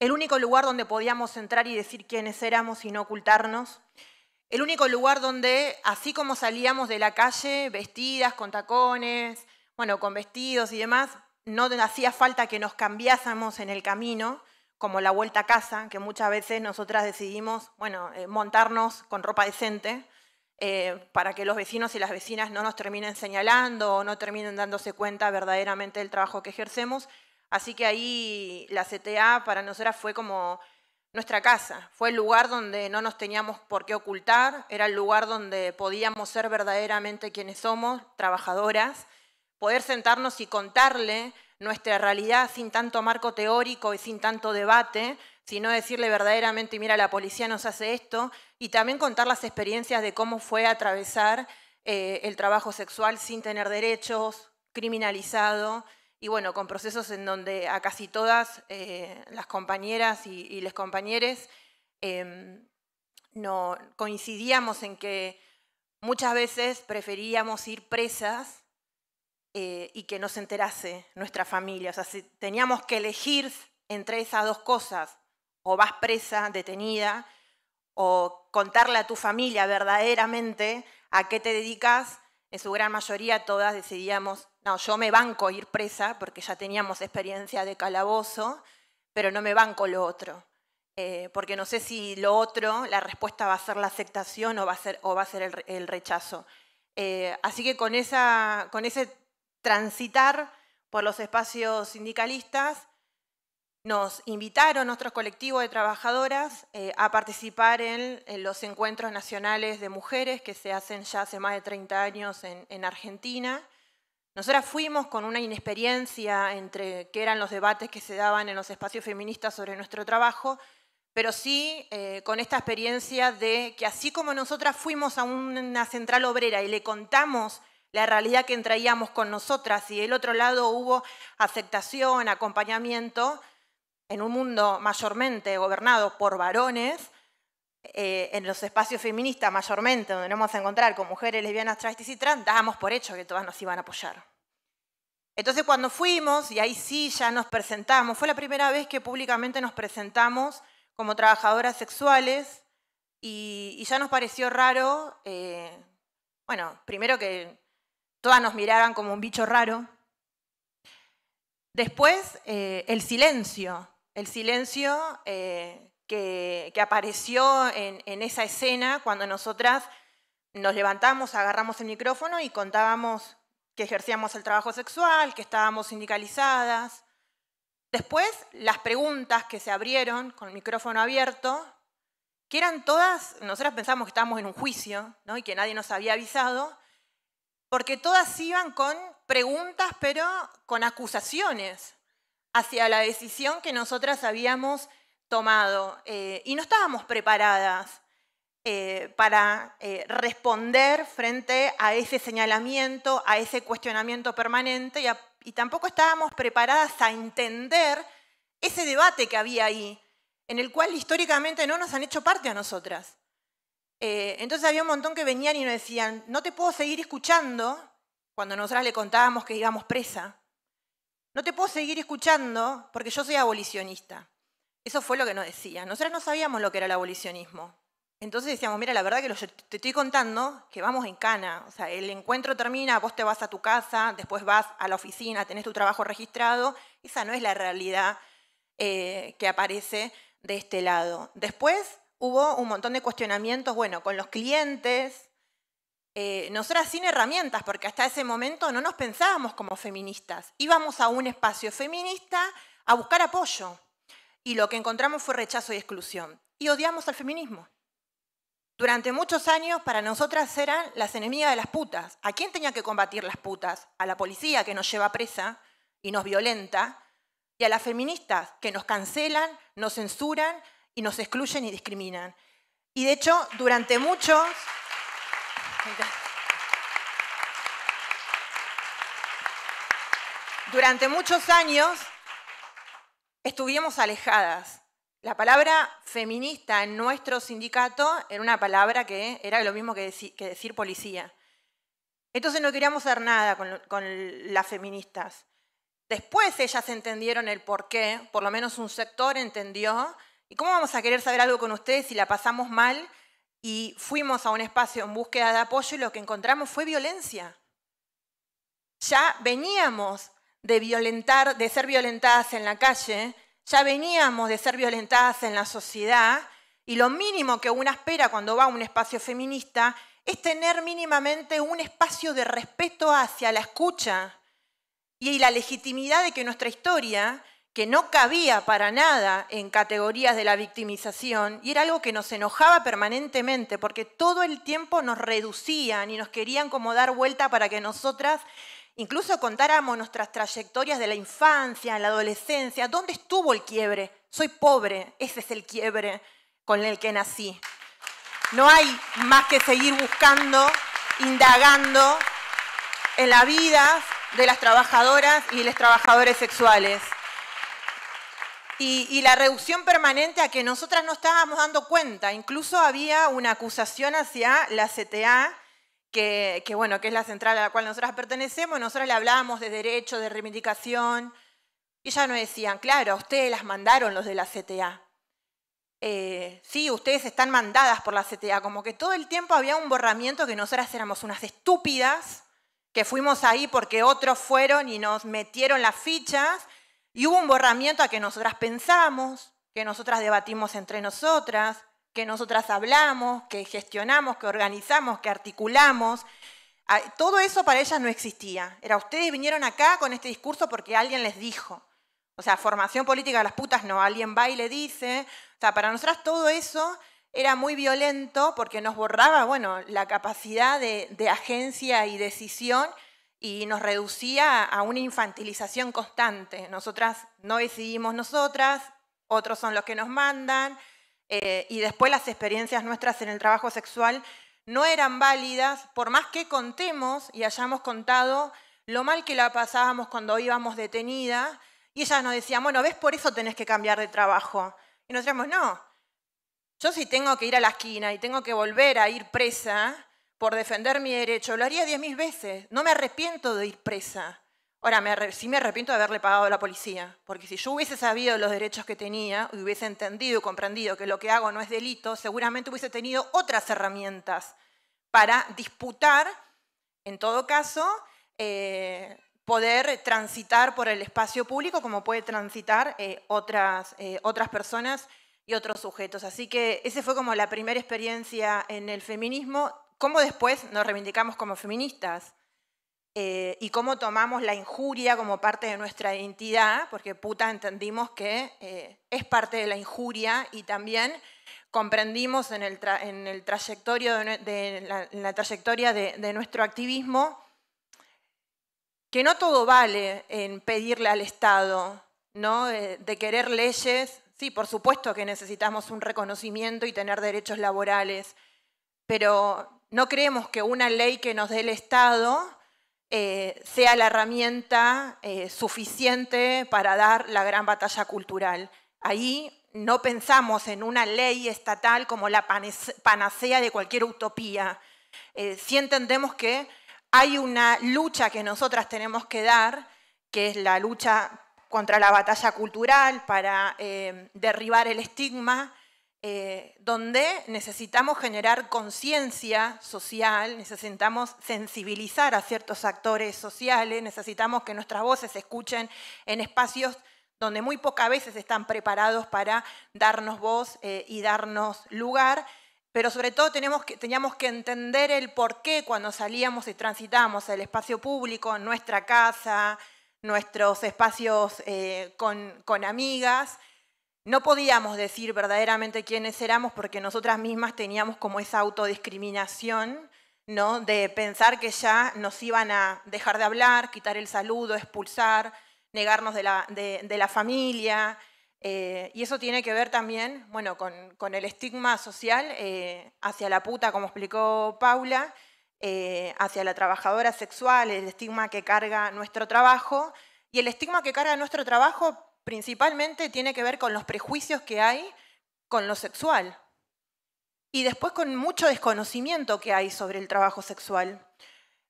el único lugar donde podíamos entrar y decir quiénes éramos y no ocultarnos. El único lugar donde, así como salíamos de la calle, vestidas, con tacones, bueno, con vestidos y demás, no hacía falta que nos cambiásemos en el camino, como la vuelta a casa, que muchas veces nosotras decidimos, bueno, eh, montarnos con ropa decente eh, para que los vecinos y las vecinas no nos terminen señalando o no terminen dándose cuenta verdaderamente del trabajo que ejercemos. Así que ahí la CTA para nosotras fue como nuestra casa, fue el lugar donde no nos teníamos por qué ocultar, era el lugar donde podíamos ser verdaderamente quienes somos, trabajadoras, poder sentarnos y contarle nuestra realidad sin tanto marco teórico y sin tanto debate, sino decirle verdaderamente, mira, la policía nos hace esto, y también contar las experiencias de cómo fue atravesar eh, el trabajo sexual sin tener derechos, criminalizado, y bueno, con procesos en donde a casi todas eh, las compañeras y, los compañeros em, no, coincidíamos en que muchas veces preferíamos ir presas eh, y que no se enterase nuestra familia. O sea, si teníamos que elegir entre esas dos cosas, o vas presa, detenida, o contarle a tu familia verdaderamente a qué te dedicas, en su gran mayoría todas decidíamos, no, yo me banco ir presa porque ya teníamos experiencia de calabozo, pero no me banco lo otro. Eh, porque no sé si lo otro, la respuesta va a ser la aceptación o va a ser, o va a ser el, rechazo. Eh, así que con, esa, con ese transitar por los espacios sindicalistas, nos invitaron nuestros colectivos de trabajadoras eh, a participar en, los encuentros nacionales de mujeres que se hacen ya hace más de 30 años en, Argentina. Nosotras fuimos con una inexperiencia entre qué eran los debates que se daban en los espacios feministas sobre nuestro trabajo, pero sí eh, con esta experiencia de que así como nosotras fuimos a una central obrera y le contamos la realidad que entraíamos con nosotras y del otro lado hubo aceptación, acompañamiento en un mundo mayormente gobernado por varones, eh, en los espacios feministas mayormente, donde nos vamos a encontrar con mujeres lesbianas, travestis y trans, dábamos por hecho que todas nos iban a apoyar. Entonces cuando fuimos, y ahí sí ya nos presentamos, fue la primera vez que públicamente nos presentamos como trabajadoras sexuales y, ya nos pareció raro, eh, bueno, primero que Todas nos miraban como un bicho raro. Después, eh, el silencio, el silencio eh, que, apareció en, esa escena cuando nosotras nos levantamos, agarramos el micrófono y contábamos que ejercíamos el trabajo sexual, que estábamos sindicalizadas. Después, las preguntas que se abrieron con el micrófono abierto, que eran todas, nosotras pensamos que estábamos en un juicio ¿no? y que nadie nos había avisado, porque todas iban con preguntas, pero con acusaciones hacia la decisión que nosotras habíamos tomado. Eh, y no estábamos preparadas eh, para eh, responder frente a ese señalamiento, a ese cuestionamiento permanente, y, y tampoco estábamos preparadas a entender ese debate que había ahí, en el cual históricamente no nos han hecho parte a nosotras. Eh, entonces había un montón que venían y nos decían, no te puedo seguir escuchando, cuando nosotras le contábamos que íbamos presa, no te puedo seguir escuchando porque yo soy abolicionista. Eso fue lo que nos decían. Nosotras no sabíamos lo que era el abolicionismo. Entonces decíamos, mira, la verdad que te estoy contando, que vamos en cana. O sea, el encuentro termina, vos te vas a tu casa, después vas a la oficina, tenés tu trabajo registrado. Esa no es la realidad eh, que aparece de este lado. Después hubo un montón de cuestionamientos, bueno, con los clientes, eh, nosotras sin herramientas, porque hasta ese momento no nos pensábamos como feministas. Íbamos a un espacio feminista a buscar apoyo y lo que encontramos fue rechazo y exclusión. Y odiamos al feminismo. Durante muchos años para nosotras eran las enemigas de las putas. ¿A quién tenía que combatir las putas? A la policía que nos lleva presa y nos violenta, y a las feministas que nos cancelan, nos censuran, y nos excluyen y discriminan. Y de hecho, durante muchos... Durante muchos años estuvimos alejadas. La palabra feminista en nuestro sindicato era una palabra que era lo mismo que, decir, policía. Entonces no queríamos hacer nada con, con las feministas. Después ellas entendieron el porqué, por lo menos un sector entendió ¿Y cómo vamos a querer saber algo con ustedes si la pasamos mal y fuimos a un espacio en búsqueda de apoyo y lo que encontramos fue violencia? Ya veníamos de violentar, de ser violentadas en la calle, ya veníamos de ser violentadas en la sociedad y lo mínimo que una espera cuando va a un espacio feminista es tener mínimamente un espacio de respeto hacia la escucha y la legitimidad de que nuestra historia que no cabía para nada en categorías de la victimización y era algo que nos enojaba permanentemente porque todo el tiempo nos reducían y nos querían como dar vuelta para que nosotras incluso contáramos nuestras trayectorias de la infancia, la adolescencia, dónde estuvo el quiebre. Soy pobre, ese es el quiebre con el que nací. No hay más que seguir buscando, indagando en la vida de las trabajadoras y los trabajadores sexuales y, la reducción permanente a que nosotras no estábamos dando cuenta. Incluso había una acusación hacia la CTA, que, bueno, que es la central a la cual nosotras pertenecemos, nosotras le hablábamos de derecho, de reivindicación, y ya nos decían, claro, a ustedes las mandaron los de la CTA. Eh, sí, ustedes están mandadas por la CTA, como que todo el tiempo había un borramiento que nosotras éramos unas estúpidas, que fuimos ahí porque otros fueron y nos metieron las fichas y hubo un borramiento a que nosotras pensamos, que nosotras debatimos entre nosotras, que nosotras hablamos, que gestionamos, que organizamos, que articulamos. Ah, todo eso para ellas no existía. Era ustedes vinieron acá con este discurso porque alguien les dijo. O sea, formación política de las putas no, alguien va y le dice. O sea, para nosotras todo eso era muy violento porque nos borraba, bueno, la capacidad de, de agencia y decisión y nos reducía a una infantilización constante. Nosotras no decidimos nosotras, otros son los que nos mandan, eh, y después las experiencias nuestras en el trabajo sexual no eran válidas, por más que contemos y hayamos contado lo mal que la pasábamos cuando íbamos detenida y ellas nos decían, bueno, ves, por eso tenés que cambiar de trabajo. Y nos decíamos, no, yo si tengo que ir a la esquina y tengo que volver a ir presa, por defender mi derecho. Lo haría diez mil veces. No me arrepiento de ir presa. Ahora, me sí me arrepiento de haberle pagado a la policía, porque si yo hubiese sabido los derechos que tenía y hubiese entendido y comprendido que lo que hago no es delito, seguramente hubiese tenido otras herramientas para disputar, en todo caso, eh, poder transitar por el espacio público como puede transitar eh, otras, eh, otras personas y otros sujetos. Así que esa fue como la primera experiencia en el feminismo cómo después nos reivindicamos como feministas eh, y cómo tomamos la injuria como parte de nuestra identidad, porque puta entendimos que eh, es parte de la injuria y también comprendimos en, en, el trayectorio de, la, trayectoria de, nuestro activismo que no todo vale en pedirle al Estado, ¿no? de querer leyes. Sí, por supuesto que necesitamos un reconocimiento y tener derechos laborales, pero no creemos que una ley que nos dé el Estado eh, sea la herramienta eh, suficiente para dar la gran batalla cultural. Ahí no pensamos en una ley estatal como la panacea de cualquier utopía. Eh, sí entendemos que hay una lucha que nosotras tenemos que dar, que es la lucha contra la batalla cultural, para derribar el estigma, eh, donde necesitamos generar conciencia social, necesitamos sensibilizar a ciertos actores sociales, necesitamos que nuestras voces se escuchen en espacios donde muy pocas veces están preparados para darnos voz eh, y darnos lugar, pero sobre todo tenemos que, teníamos que entender el por qué cuando salíamos y transitamos el espacio público, nuestra casa, nuestros espacios eh, con amigas, no podíamos decir verdaderamente quiénes éramos porque nosotras mismas teníamos como esa autodiscriminación, ¿no? De pensar que ya nos iban a dejar de hablar, quitar el saludo, expulsar, negarnos de la, de, la familia. Eh, y eso tiene que ver también, bueno, con, el estigma social eh, hacia la puta, como explicó Paula, eh, hacia la trabajadora sexual, el estigma que carga nuestro trabajo y el estigma que carga nuestro trabajo principalmente tiene que ver con los prejuicios que hay con lo sexual y después con mucho desconocimiento que hay sobre el trabajo sexual.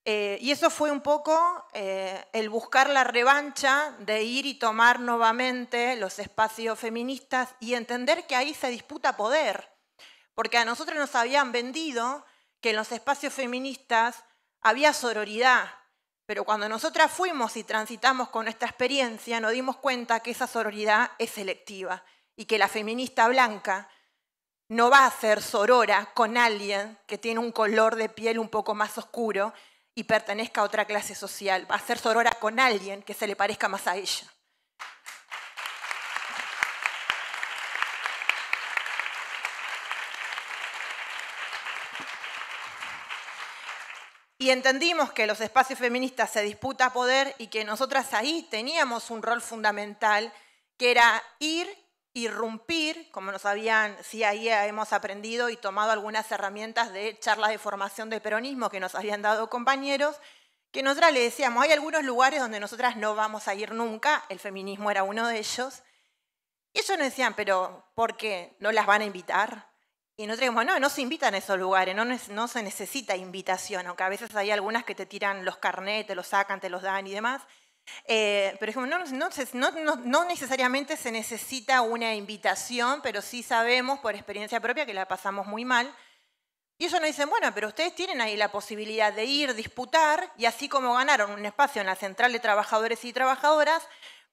Eh, y eso fue un poco eh, el buscar la revancha de ir y tomar nuevamente los espacios feministas y entender que ahí se disputa poder, porque a nosotros nos habían vendido que en los espacios feministas había sororidad, pero cuando nosotras fuimos y transitamos con nuestra experiencia, nos dimos cuenta que esa sororidad es selectiva y que la feminista blanca no va a ser sorora con alguien que tiene un color de piel un poco más oscuro y pertenezca a otra clase social. Va a ser sorora con alguien que se le parezca más a ella. Y entendimos que los espacios feministas se disputa poder y que nosotras ahí teníamos un rol fundamental, que era ir, irrumpir, como nos habían, sí, ahí hemos aprendido y tomado algunas herramientas de charlas de formación de peronismo que nos habían dado compañeros, que nosotras le decíamos, hay algunos lugares donde nosotras no vamos a ir nunca, el feminismo era uno de ellos, y ellos nos decían, pero ¿por qué? ¿No las van a invitar? Y nosotros decimos, no, no se invitan a esos lugares, no, se necesita invitación, aunque a veces hay algunas que te tiran los carnets, te los sacan, te los dan y demás. Eh, pero no, no, no, necesariamente se necesita una invitación, pero sí sabemos por experiencia propia que la pasamos muy mal. Y ellos nos dicen, bueno, pero ustedes tienen ahí la posibilidad de ir, disputar, y así como ganaron un espacio en la Central de Trabajadores y Trabajadoras,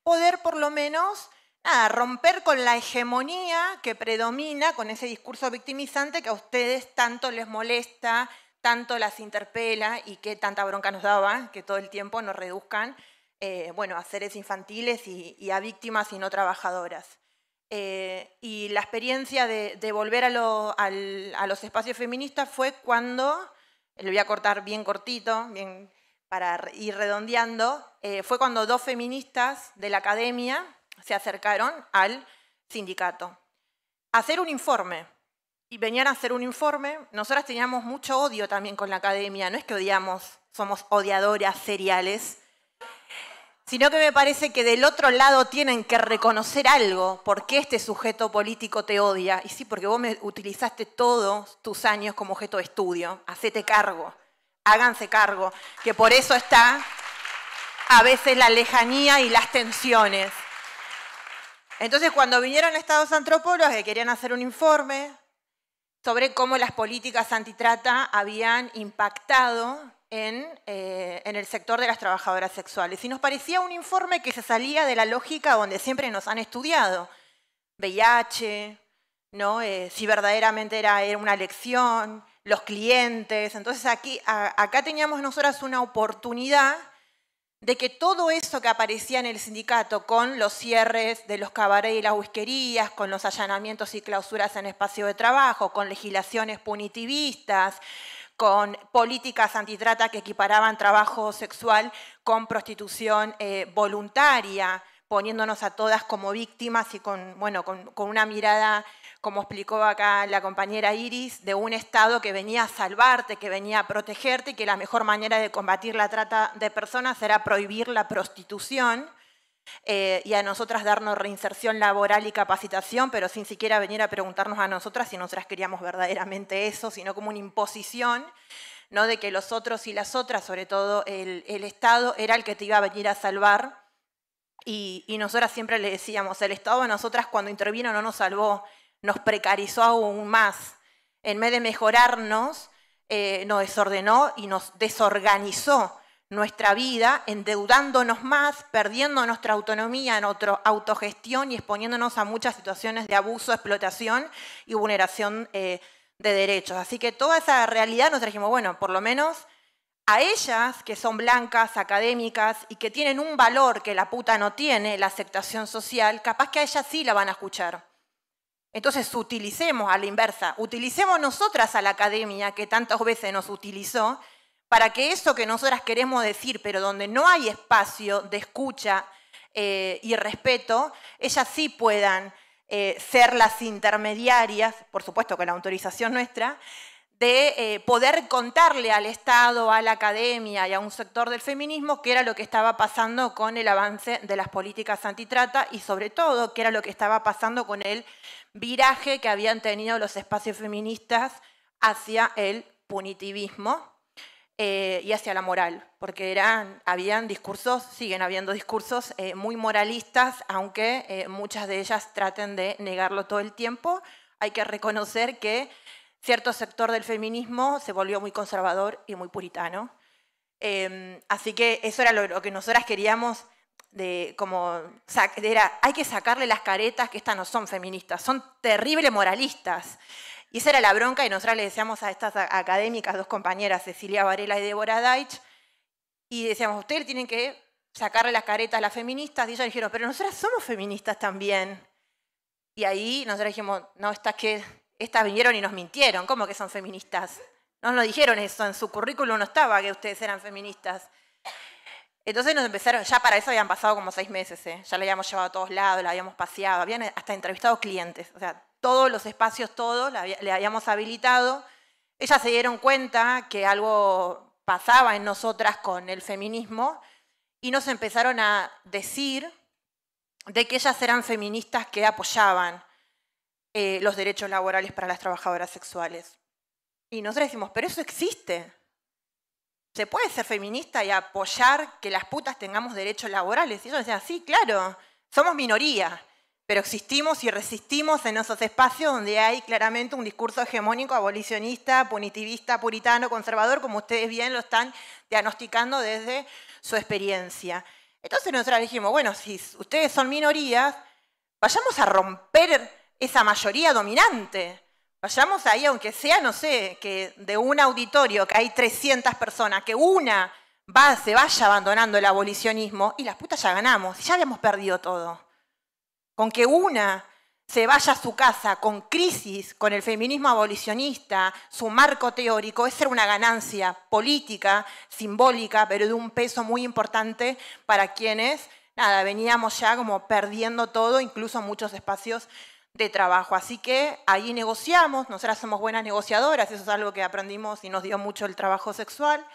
poder por lo menos nada, romper con la hegemonía que predomina, con ese discurso victimizante que a ustedes tanto les molesta, tanto las interpela y que tanta bronca nos daba, que todo el tiempo nos reduzcan eh, bueno, a seres infantiles y, a víctimas y no trabajadoras. Eh, y la experiencia de, volver a, los espacios feministas fue cuando, lo voy a cortar bien cortito, bien para ir redondeando, eh, fue cuando dos feministas de la academia, se acercaron al sindicato. hacer un informe. Y venían a hacer un informe. Nosotras teníamos mucho odio también con la academia. No es que odiamos, somos odiadoras seriales. Sino que me parece que del otro lado tienen que reconocer algo. ¿Por qué este sujeto político te odia? Y sí, porque vos me utilizaste todos tus años como objeto de estudio. Hacete cargo. Háganse cargo. Que por eso está a veces la lejanía y las tensiones. Entonces, cuando vinieron estados antropólogos que querían hacer un informe sobre cómo las políticas antitrata habían impactado eh, en, el sector de las trabajadoras sexuales. Y nos parecía un informe que se salía de la lógica donde siempre nos han estudiado. VIH, ¿no? Eh, si verdaderamente era, era, una lección los clientes. Entonces, aquí, acá teníamos nosotras una oportunidad de que todo eso que aparecía en el sindicato, con los cierres de los cabarets y las whiskerías, con los allanamientos y clausuras en espacio de trabajo, con legislaciones punitivistas, con políticas antitrata que equiparaban trabajo sexual con prostitución eh, voluntaria, poniéndonos a todas como víctimas y con, bueno, con, una mirada, como explicó acá la compañera Iris, de un Estado que venía a salvarte, que venía a protegerte y que la mejor manera de combatir la trata de personas era prohibir la prostitución. Eh, y a nosotras darnos reinserción laboral y capacitación, pero sin siquiera venir a preguntarnos a nosotras si nosotras queríamos verdaderamente eso, sino como una imposición ¿no? de que los otros y las otras, sobre todo el, el Estado, era el que te iba a venir a salvar y, nosotras siempre le decíamos, el Estado a nosotras cuando intervino no nos salvó, nos precarizó aún más. En vez de mejorarnos, eh, nos desordenó y nos desorganizó nuestra vida, endeudándonos más, perdiendo nuestra autonomía en autogestión y exponiéndonos a muchas situaciones de abuso, explotación y vulneración eh, de derechos. Así que toda esa realidad nos dijimos, bueno, por lo menos a ellas, que son blancas, académicas y que tienen un valor que la puta no tiene, la aceptación social, capaz que a ellas sí la van a escuchar. Entonces utilicemos a la inversa, utilicemos nosotras a la academia que tantas veces nos utilizó para que eso que nosotras queremos decir, pero donde no hay espacio de escucha eh, y respeto, ellas sí puedan eh, ser las intermediarias, por supuesto con la autorización nuestra, de eh, poder contarle al Estado, a la academia y a un sector del feminismo qué era lo que estaba pasando con el avance de las políticas antitrata y sobre todo qué era lo que estaba pasando con el viraje que habían tenido los espacios feministas hacia el punitivismo eh, y hacia la moral, porque eran, habían discursos, siguen habiendo discursos eh, muy moralistas, aunque muchas de ellas traten de negarlo todo el tiempo. Hay que reconocer que cierto sector del feminismo se volvió muy conservador y muy puritano. Em, así que eso era lo, que nosotras queríamos, de, como, era, hay que sacarle las caretas que estas no son feministas, son terribles moralistas. Y esa era la bronca y nosotras le decíamos a estas académicas, dos compañeras, Cecilia Varela y Débora Deitch, y decíamos, ustedes tienen que sacarle las caretas a las feministas, y ellas dijeron, pero nosotras somos feministas también. Y ahí nosotras dijimos, no, estas que estas vinieron y nos mintieron, ¿cómo que son feministas? Nos lo dijeron eso, en su currículum no estaba que ustedes eran feministas. Entonces nos empezaron, ya para eso habían pasado como seis meses, ¿eh? ya la habíamos llevado a todos lados, la habíamos paseado, habían hasta entrevistado clientes, o sea, todos los espacios, todos, le habíamos habilitado. Ellas se dieron cuenta que algo pasaba en nosotras con el feminismo y nos empezaron a decir de que ellas eran feministas que apoyaban, eh, los derechos laborales para las trabajadoras sexuales. Y nosotros decimos, pero eso existe. ¿Se puede ser feminista y apoyar que las putas tengamos derechos laborales? Y ellos decían, sí, claro, somos minoría, pero existimos y resistimos en esos espacios donde hay claramente un discurso hegemónico, abolicionista, punitivista, puritano, conservador, como ustedes bien lo están diagnosticando desde su experiencia. Entonces nosotros dijimos, bueno, si ustedes son minorías, vayamos a romper esa mayoría dominante. Vayamos ahí, aunque sea, no sé, que de un auditorio que hay 300 personas, que una se vaya abandonando el abolicionismo y las putas ya ganamos, ya habíamos perdido todo. Con que una se vaya a su casa con crisis, con el feminismo abolicionista, su marco teórico, es ser una ganancia política, simbólica, pero de un peso muy importante para quienes, nada, veníamos ya como perdiendo todo, incluso muchos espacios de trabajo. Así que ahí negociamos, nosotras somos buenas negociadoras, eso es algo que aprendimos y nos dio mucho el trabajo sexual.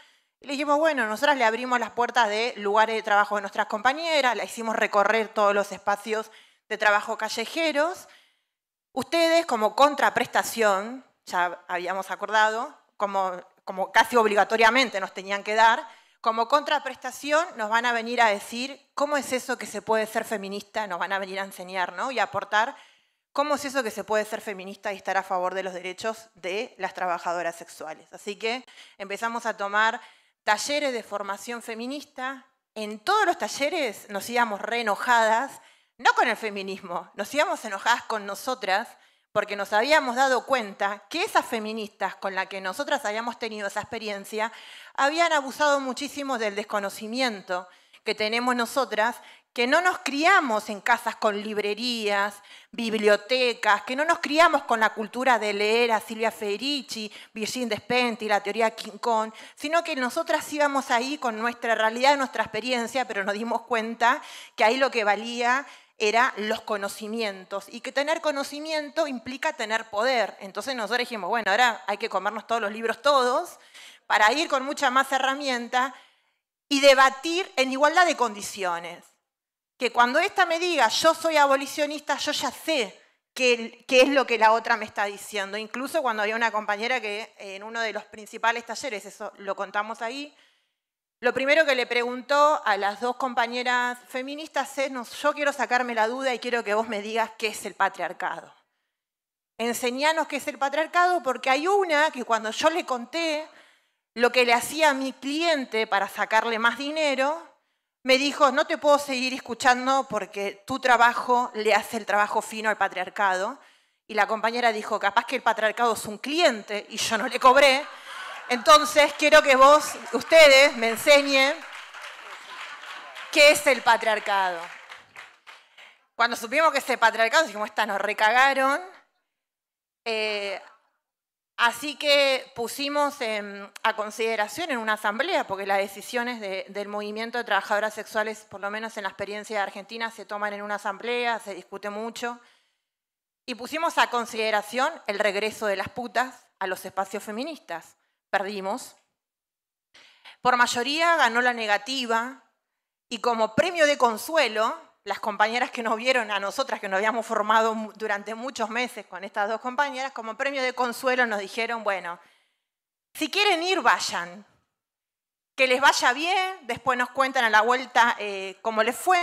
Y le dijimos, bueno, nosotras le abrimos las puertas de lugares de trabajo de nuestras compañeras, la hicimos recorrer todos los espacios de trabajo callejeros. Ustedes, como contraprestación, ya habíamos acordado, como, como casi obligatoriamente nos tenían que dar, como contraprestación nos van a venir a decir cómo es eso que se puede ser feminista, nos van a venir a enseñar y a aportar ¿Cómo es eso que se puede ser feminista y estar a favor de los derechos de las trabajadoras sexuales? Así que empezamos a tomar talleres de formación feminista. En todos los talleres nos íbamos reenojadas, no con el feminismo, nos íbamos enojadas con nosotras porque nos habíamos dado cuenta que esas feministas con las que nosotras habíamos tenido esa experiencia habían abusado muchísimo del desconocimiento que tenemos nosotras que no nos criamos en casas con librerías, bibliotecas, que no nos criamos con la cultura de leer a Silvia Ferici, Virgin Despenti, la teoría King Kong, sino que nosotras íbamos ahí con nuestra realidad, nuestra experiencia, pero nos dimos cuenta que ahí lo que valía era los conocimientos y que tener conocimiento implica tener poder. Entonces nosotros dijimos, bueno, ahora hay que comernos todos los libros todos para ir con mucha más herramienta y debatir en igualdad de condiciones que cuando esta me diga yo soy abolicionista, yo ya sé qué, es lo que la otra me está diciendo. Incluso cuando había una compañera que eh, en uno de los principales talleres, eso lo contamos ahí, lo primero que le preguntó a las dos compañeras feministas es, yo quiero sacarme la duda y quiero que vos me digas qué es el patriarcado. Enseñanos qué es el patriarcado porque hay una que cuando yo le conté lo que le hacía a mi cliente para sacarle más dinero, me dijo, no te puedo seguir escuchando porque tu trabajo le hace el trabajo fino al patriarcado. Y la compañera dijo, capaz que el patriarcado es un cliente y yo no le cobré. Entonces quiero que vos, ustedes, me enseñen qué es el patriarcado. Cuando supimos que ese el patriarcado, dijimos, esta nos recagaron. Eh, Así que pusimos a consideración en una asamblea, porque las decisiones del movimiento de trabajadoras sexuales, por lo menos en la experiencia de Argentina, se toman en una asamblea, se discute mucho, y pusimos a consideración el regreso de las putas a los espacios feministas. Perdimos. Por mayoría ganó la negativa, y como premio de consuelo las compañeras que nos vieron, a nosotras que nos habíamos formado durante muchos meses con estas dos compañeras, como premio de consuelo nos dijeron, bueno, si quieren ir, vayan. Que les vaya bien, después nos cuentan a la vuelta eh, cómo les fue.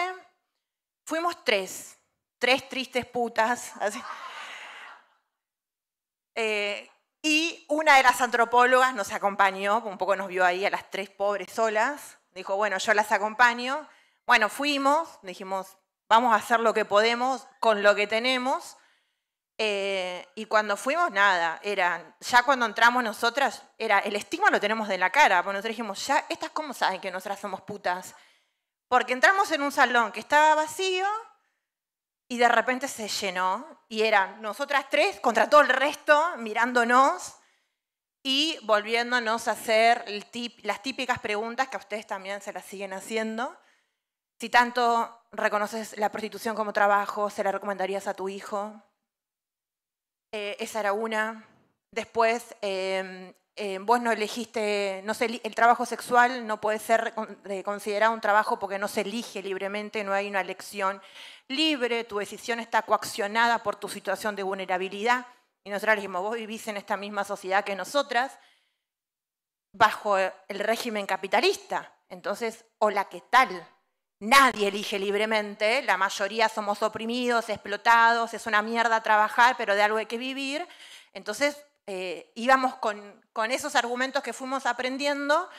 Fuimos tres, tres tristes putas. Eh, y una de las antropólogas nos acompañó, un poco nos vio ahí a las tres pobres solas. Dijo, bueno, yo las acompaño. Bueno, fuimos, dijimos, vamos a hacer lo que podemos con lo que tenemos. Eh, y cuando fuimos, nada, eran ya cuando entramos nosotras, era, el estigma lo tenemos de la cara, porque nosotros dijimos, ya, estas cómo saben que nosotras somos putas. Porque entramos en un salón que estaba vacío y de repente se llenó y eran nosotras tres contra todo el resto mirándonos y volviéndonos a hacer el tip, las típicas preguntas que a ustedes también se las siguen haciendo. Si tanto reconoces la prostitución como trabajo, ¿se la recomendarías a tu hijo? Eh, esa era una. Después, em, em, vos no elegiste, no el trabajo sexual no puede ser eh, considerado un trabajo porque no se elige libremente, no hay una elección libre, tu decisión está coaccionada por tu situación de vulnerabilidad. Y nosotros dijimos, vos vivís en esta misma sociedad que nosotras, bajo el régimen capitalista. Entonces, hola, ¿qué tal? Nadie elige libremente, la mayoría somos oprimidos, explotados, es una mierda trabajar, pero de algo hay que vivir. Entonces eh, íbamos con, esos argumentos que fuimos aprendiendo,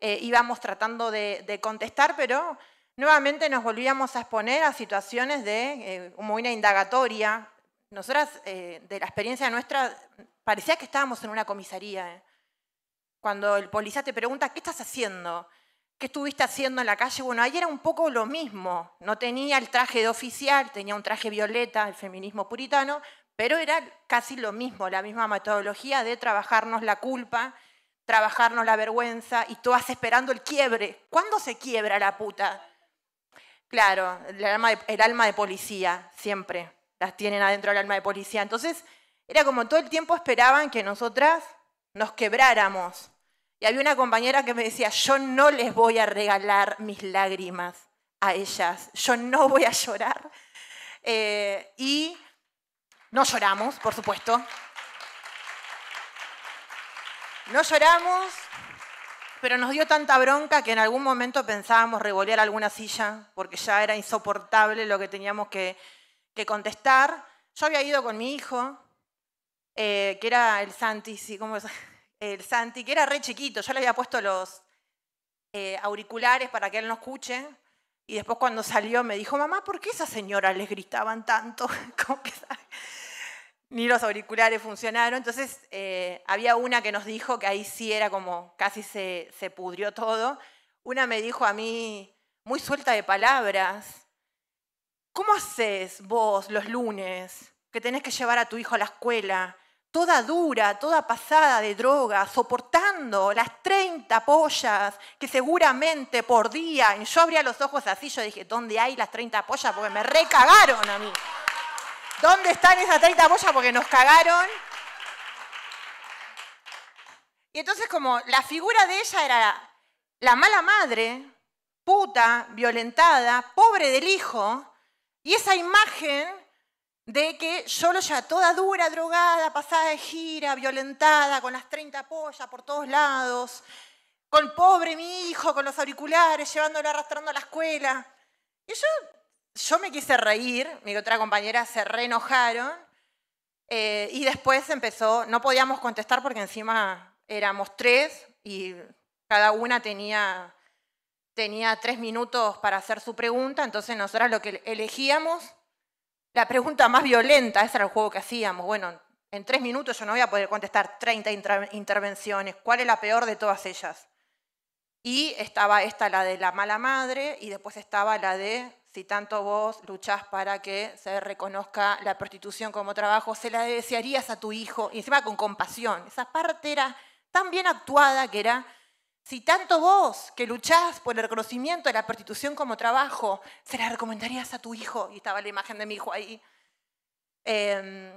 eh, íbamos tratando de, contestar, pero nuevamente nos volvíamos a exponer a situaciones de eh, como una indagatoria. Nosotras, de la experiencia nuestra, parecía que estábamos en una comisaría. Cuando el policía te pregunta, ¿qué estás haciendo? ¿Qué estuviste haciendo en la calle? Bueno, ahí era un poco lo mismo. No tenía el traje de oficial, tenía un traje violeta, el feminismo puritano, pero era casi lo mismo, la misma metodología de trabajarnos la culpa, trabajarnos la vergüenza y todas esperando el quiebre. ¿Cuándo se quiebra la puta? Claro, el alma de, alma de policía, siempre. Las tienen adentro el alma de policía. Entonces, era como todo el tiempo esperaban que nosotras nos quebráramos y había una compañera que me decía, yo no les voy a regalar mis lágrimas a ellas, yo no voy a llorar. Eh, y no lloramos, por supuesto. No lloramos, pero nos dio tanta bronca que en algún momento pensábamos revolear alguna silla, porque ya era insoportable lo que teníamos que, contestar. Yo había ido con mi hijo, eh, que era el Santi, sí, ¿cómo es? el Santi, que era re chiquito, yo le había puesto los eh, auriculares para que él no escuche, y después cuando salió me dijo, mamá, ¿por qué esas señoras les gritaban tanto? que, Ni los auriculares funcionaron. Entonces eh, había una que nos dijo que ahí sí era como casi se, se pudrió todo. Una me dijo a mí, muy suelta de palabras, ¿cómo haces vos los lunes que tenés que llevar a tu hijo a la escuela? toda dura, toda pasada de drogas, soportando las 30 pollas que seguramente por día, y yo abría los ojos así, yo dije, ¿dónde hay las 30 pollas? Porque me recagaron a mí. ¿Dónde están esas 30 pollas? Porque nos cagaron. Y entonces como la figura de ella era la, la mala madre, puta, violentada, pobre del hijo, y esa imagen de que yo lo ya toda dura, drogada, pasada de gira, violentada, con las 30 pollas por todos lados, con pobre mi hijo, con los auriculares, llevándolo arrastrando a la escuela. Y yo, yo me quise reír, mi otra compañera se reenojaron, eh, y después empezó, no podíamos contestar porque encima éramos tres y cada una tenía, tenía tres minutos para hacer su pregunta, entonces nosotras lo que elegíamos la pregunta más violenta, ese era el juego que hacíamos. Bueno, en tres minutos yo no voy a poder contestar 30 intervenciones. ¿Cuál es la peor de todas ellas? Y estaba esta, la de la mala madre, y después estaba la de si tanto vos luchás para que se reconozca la prostitución como trabajo, se la desearías a tu hijo, y encima con compasión. Esa parte era tan bien actuada que era si tanto vos que luchás por el reconocimiento de la prostitución como trabajo, se la recomendarías a tu hijo. Y estaba la imagen de mi hijo ahí. Em,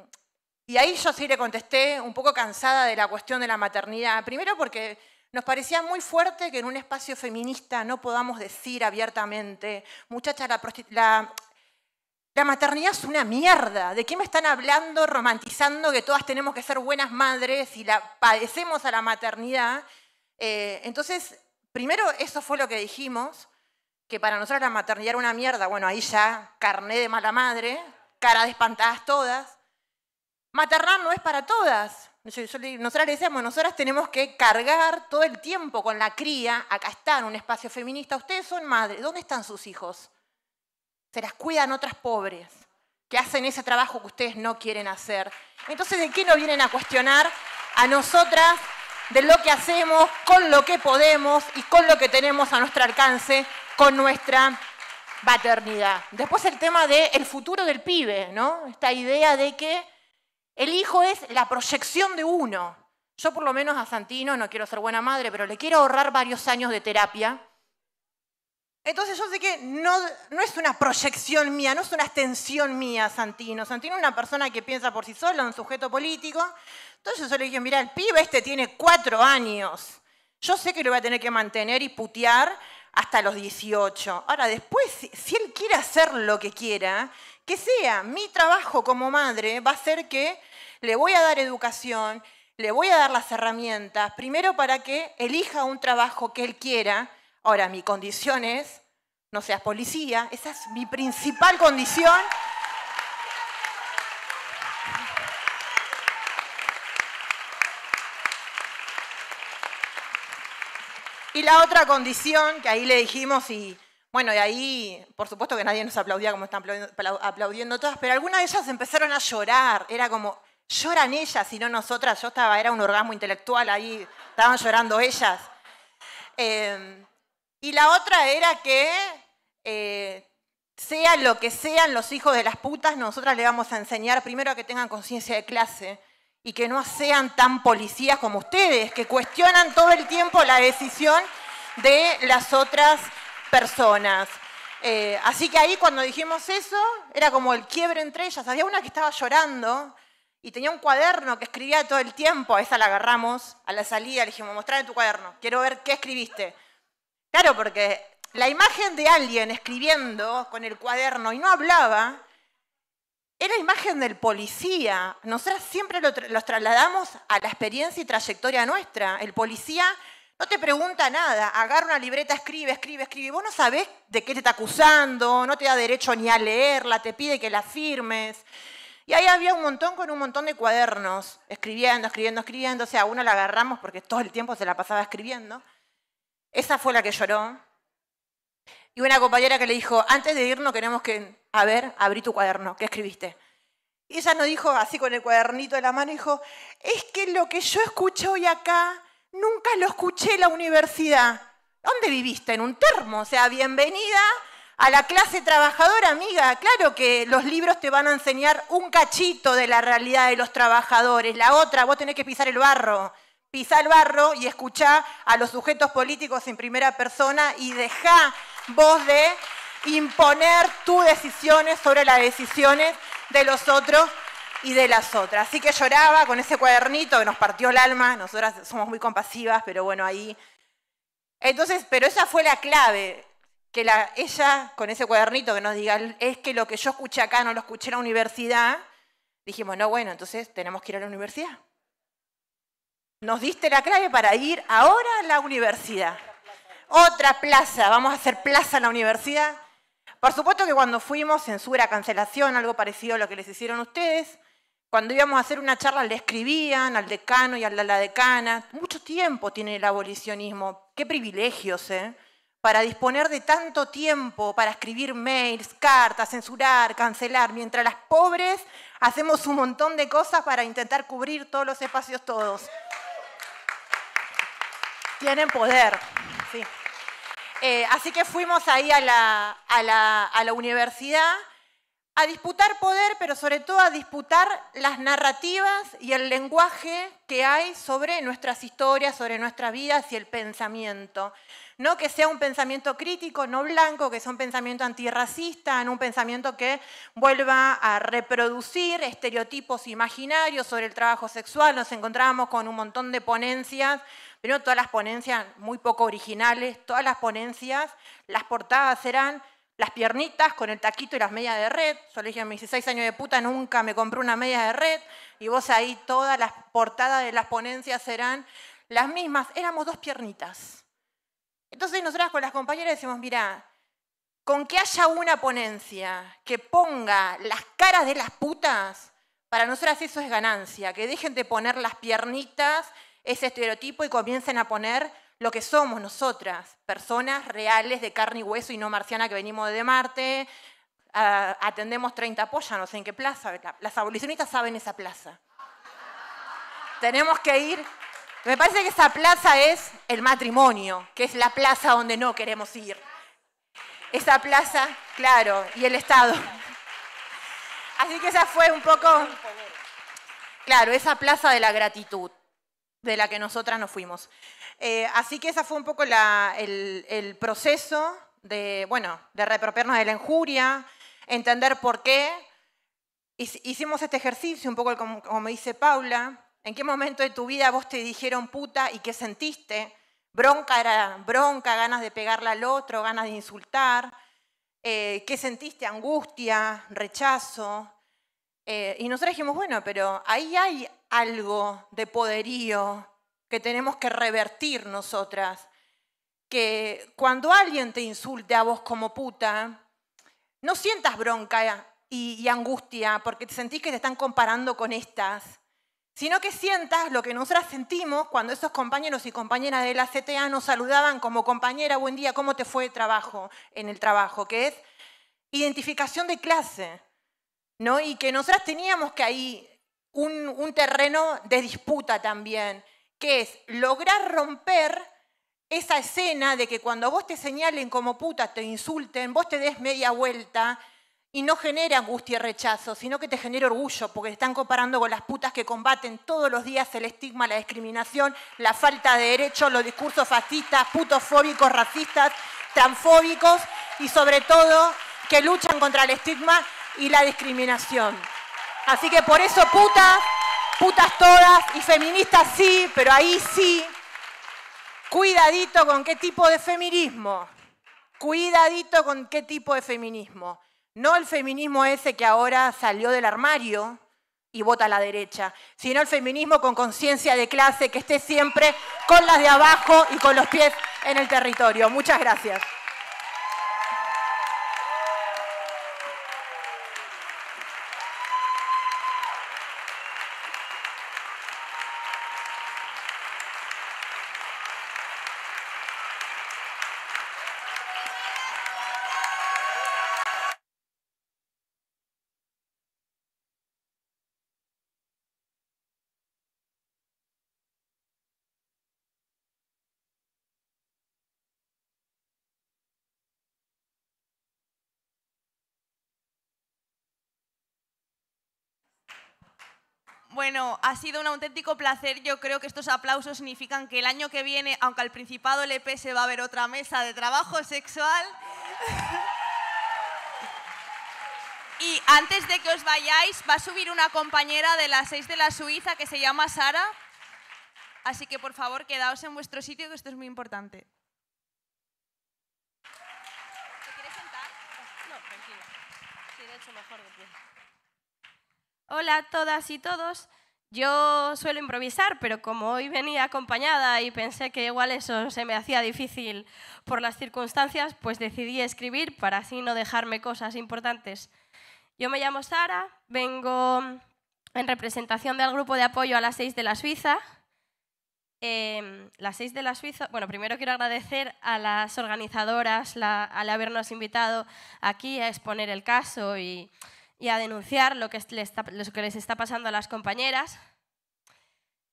y ahí yo sí le contesté un poco cansada de la cuestión de la maternidad. Primero porque nos parecía muy fuerte que en un espacio feminista no podamos decir abiertamente, muchacha, la, la, la maternidad es una mierda. ¿De qué me están hablando, romantizando que todas tenemos que ser buenas madres y la padecemos a la maternidad? Eh, entonces, primero eso fue lo que dijimos, que para nosotros la maternidad era una mierda. Bueno, ahí ya carné de mala madre, cara de espantadas todas. Maternar no es para todas. nosotras le decíamos, nosotras tenemos que cargar todo el tiempo con la cría. Acá está, en un espacio feminista. Ustedes son madres. ¿Dónde están sus hijos? Se las cuidan otras pobres que hacen ese trabajo que ustedes no quieren hacer. Entonces, ¿de qué nos vienen a cuestionar a nosotras de lo que hacemos, con lo que podemos y con lo que tenemos a nuestro alcance, con nuestra paternidad. Después el tema del el futuro del pibe, ¿no? Esta idea de que el hijo es la proyección de uno. Yo por lo menos a Santino, no quiero ser buena madre, pero le quiero ahorrar varios años de terapia. Entonces yo sé que no, no es una proyección mía, no es una extensión mía Santino. Santino es una persona que piensa por sí sola, un sujeto político, entonces yo le dije, mira, el pibe este tiene cuatro años. Yo sé que lo voy a tener que mantener y putear hasta los 18. Ahora, después, si él quiere hacer lo que quiera, que sea, mi trabajo como madre va a ser que le voy a dar educación, le voy a dar las herramientas, primero para que elija un trabajo que él quiera. Ahora, mi condición es, no seas policía, esa es mi principal condición. Y la otra condición, que ahí le dijimos y... Bueno, de ahí, por supuesto que nadie nos aplaudía como están aplaudiendo todas, pero algunas de ellas empezaron a llorar. Era como, lloran ellas y no nosotras. Yo estaba, era un orgasmo intelectual ahí, estaban llorando ellas. Em, y la otra era que, eh, sean lo que sean los hijos de las putas, nosotras le vamos a enseñar primero a que tengan conciencia de clase, y que no sean tan policías como ustedes, que cuestionan todo el tiempo la decisión de las otras personas. Eh, así que ahí cuando dijimos eso, era como el quiebre entre ellas. Había una que estaba llorando y tenía un cuaderno que escribía todo el tiempo. A esa la agarramos a la salida, le dijimos, mostrame tu cuaderno, quiero ver qué escribiste. Claro, porque la imagen de alguien escribiendo con el cuaderno y no hablaba, era imagen del policía. Nosotros siempre los trasladamos a la experiencia y trayectoria nuestra. El policía no te pregunta nada, agarra una libreta, escribe, escribe, escribe. Vos no sabés de qué te está acusando, no te da derecho ni a leerla, te pide que la firmes. Y ahí había un montón con un montón de cuadernos, escribiendo, escribiendo, escribiendo. O sea, uno la agarramos porque todo el tiempo se la pasaba escribiendo. Esa fue la que lloró y una compañera que le dijo, antes de irnos queremos que, a ver, abrí tu cuaderno, ¿qué escribiste? Y ella nos dijo así con el cuadernito en la mano, dijo, es que lo que yo escuché hoy acá, nunca lo escuché en la universidad. ¿Dónde viviste? En un termo. O sea, bienvenida a la clase trabajadora, amiga. Claro que los libros te van a enseñar un cachito de la realidad de los trabajadores. La otra, vos tenés que pisar el barro. Pisa el barro y escuchá a los sujetos políticos en primera persona y dejá voz de imponer tus decisiones sobre las decisiones de los otros y de las otras. Así que lloraba con ese cuadernito que nos partió el alma, nosotras somos muy compasivas, pero bueno, ahí. Entonces, pero esa fue la clave, que ella con ese cuadernito que nos diga, es que lo que yo escuché acá no lo escuché en la universidad, dijimos, no, bueno, entonces tenemos que ir a la universidad. Nos diste la clave para ir ahora a la universidad otra plaza, vamos a hacer plaza en la universidad. Por supuesto que cuando fuimos, censura, cancelación, algo parecido a lo que les hicieron ustedes, cuando íbamos a hacer una charla le escribían al decano y a la decana. Mucho tiempo tiene el abolicionismo, qué privilegios, ¿eh? Para disponer de tanto tiempo para escribir mails, cartas, censurar, cancelar, mientras las pobres hacemos un montón de cosas para intentar cubrir todos los espacios todos. Tienen poder. Eh, así que fuimos ahí a la, universidad a disputar poder, pero sobre todo a disputar las narrativas y el lenguaje que hay sobre nuestras historias, sobre nuestras vidas y el pensamiento. No que sea un pensamiento crítico, no blanco, que sea un pensamiento antirracista, en un pensamiento que vuelva a reproducir estereotipos imaginarios sobre el trabajo sexual. Nos encontrábamos con un montón de ponencias todas las ponencias muy poco originales, todas las ponencias, las portadas eran las piernitas con el taquito y las medias de red. Yo le dije a mis 16 años de puta, nunca me compré una media de red. Y vos ahí todas las portadas de las ponencias eran las mismas. Éramos dos piernitas. Entonces nosotras con las compañeras decimos, mira, con que haya una ponencia que ponga las caras de las putas, para nosotras eso es ganancia, que dejen de poner las piernitas ese estereotipo y comiencen a poner lo que somos nosotras, personas reales de carne y hueso y no marciana que venimos de Marte, ah, atendemos 30 pollas, no sé en qué plaza, las abolicionistas saben esa plaza. Tenemos que ir, me parece que esa plaza es el matrimonio, que es la plaza donde no queremos ir. Esa plaza, claro, y el Estado. Así que esa fue un poco, claro, esa plaza de la gratitud de la que nosotras nos fuimos. Eh, así que ese fue un poco el, proceso de, bueno, de reapropiarnos de la injuria, entender por qué. Hicimos este ejercicio, un poco como, me dice Paula, ¿En qué momento de tu vida vos te dijeron puta y qué sentiste? Bronca era bronca, ganas de pegarle al otro, ganas de insultar. Eh, ¿Qué sentiste? Angustia, rechazo. Eh, y nosotros dijimos, bueno, pero ahí hay algo de poderío que tenemos que revertir nosotras. Que cuando alguien te insulte a vos como puta, no sientas bronca y, angustia porque te sentís que te están comparando con estas, sino que sientas lo que nosotras sentimos cuando esos compañeros y compañeras de la CTA nos saludaban como compañera, buen día, ¿cómo te fue el trabajo en el trabajo? Que es identificación de clase. ¿no? Y que nosotras teníamos que ahí un, terreno de disputa también, que es lograr romper esa escena de que cuando vos te señalen como puta, te insulten, vos te des media vuelta y no genera angustia y rechazo, sino que te genera orgullo, porque te están comparando con las putas que combaten todos los días el estigma, la discriminación, la falta de derechos, los discursos fascistas, putofóbicos, racistas, transfóbicos y sobre todo que luchan contra el estigma y la discriminación. Así que por eso putas, putas todas y feministas sí, pero ahí sí. Cuidadito con qué tipo de feminismo. Cuidadito con qué tipo de feminismo. No el feminismo ese que ahora salió del armario y vota a la derecha, sino el feminismo con conciencia de clase que esté siempre con las de abajo y con los pies en el territorio. Muchas gracias. Bueno, ha sido un auténtico placer. Yo creo que estos aplausos significan que el año que viene, aunque al Principado le se va a haber otra mesa de trabajo sexual. y antes de que os vayáis, va a subir una compañera de las 6 de la Suiza que se llama Sara. Así que por favor, quedaos en vuestro sitio, que esto es muy importante. ¿Te sentar? No, tranquila. Sí, de hecho, mejor de Hola a todas y todos. Yo suelo improvisar, pero como hoy venía acompañada y pensé que igual eso se me hacía difícil por las circunstancias, pues decidí escribir para así no dejarme cosas importantes. Yo me llamo Sara, vengo en representación del grupo de apoyo a las 6 de la Suiza. Em, las 6 de la Suiza, bueno, primero quiero agradecer a las organizadoras al habernos invitado aquí a exponer el caso y y a denunciar lo que les está, pasando a las compañeras,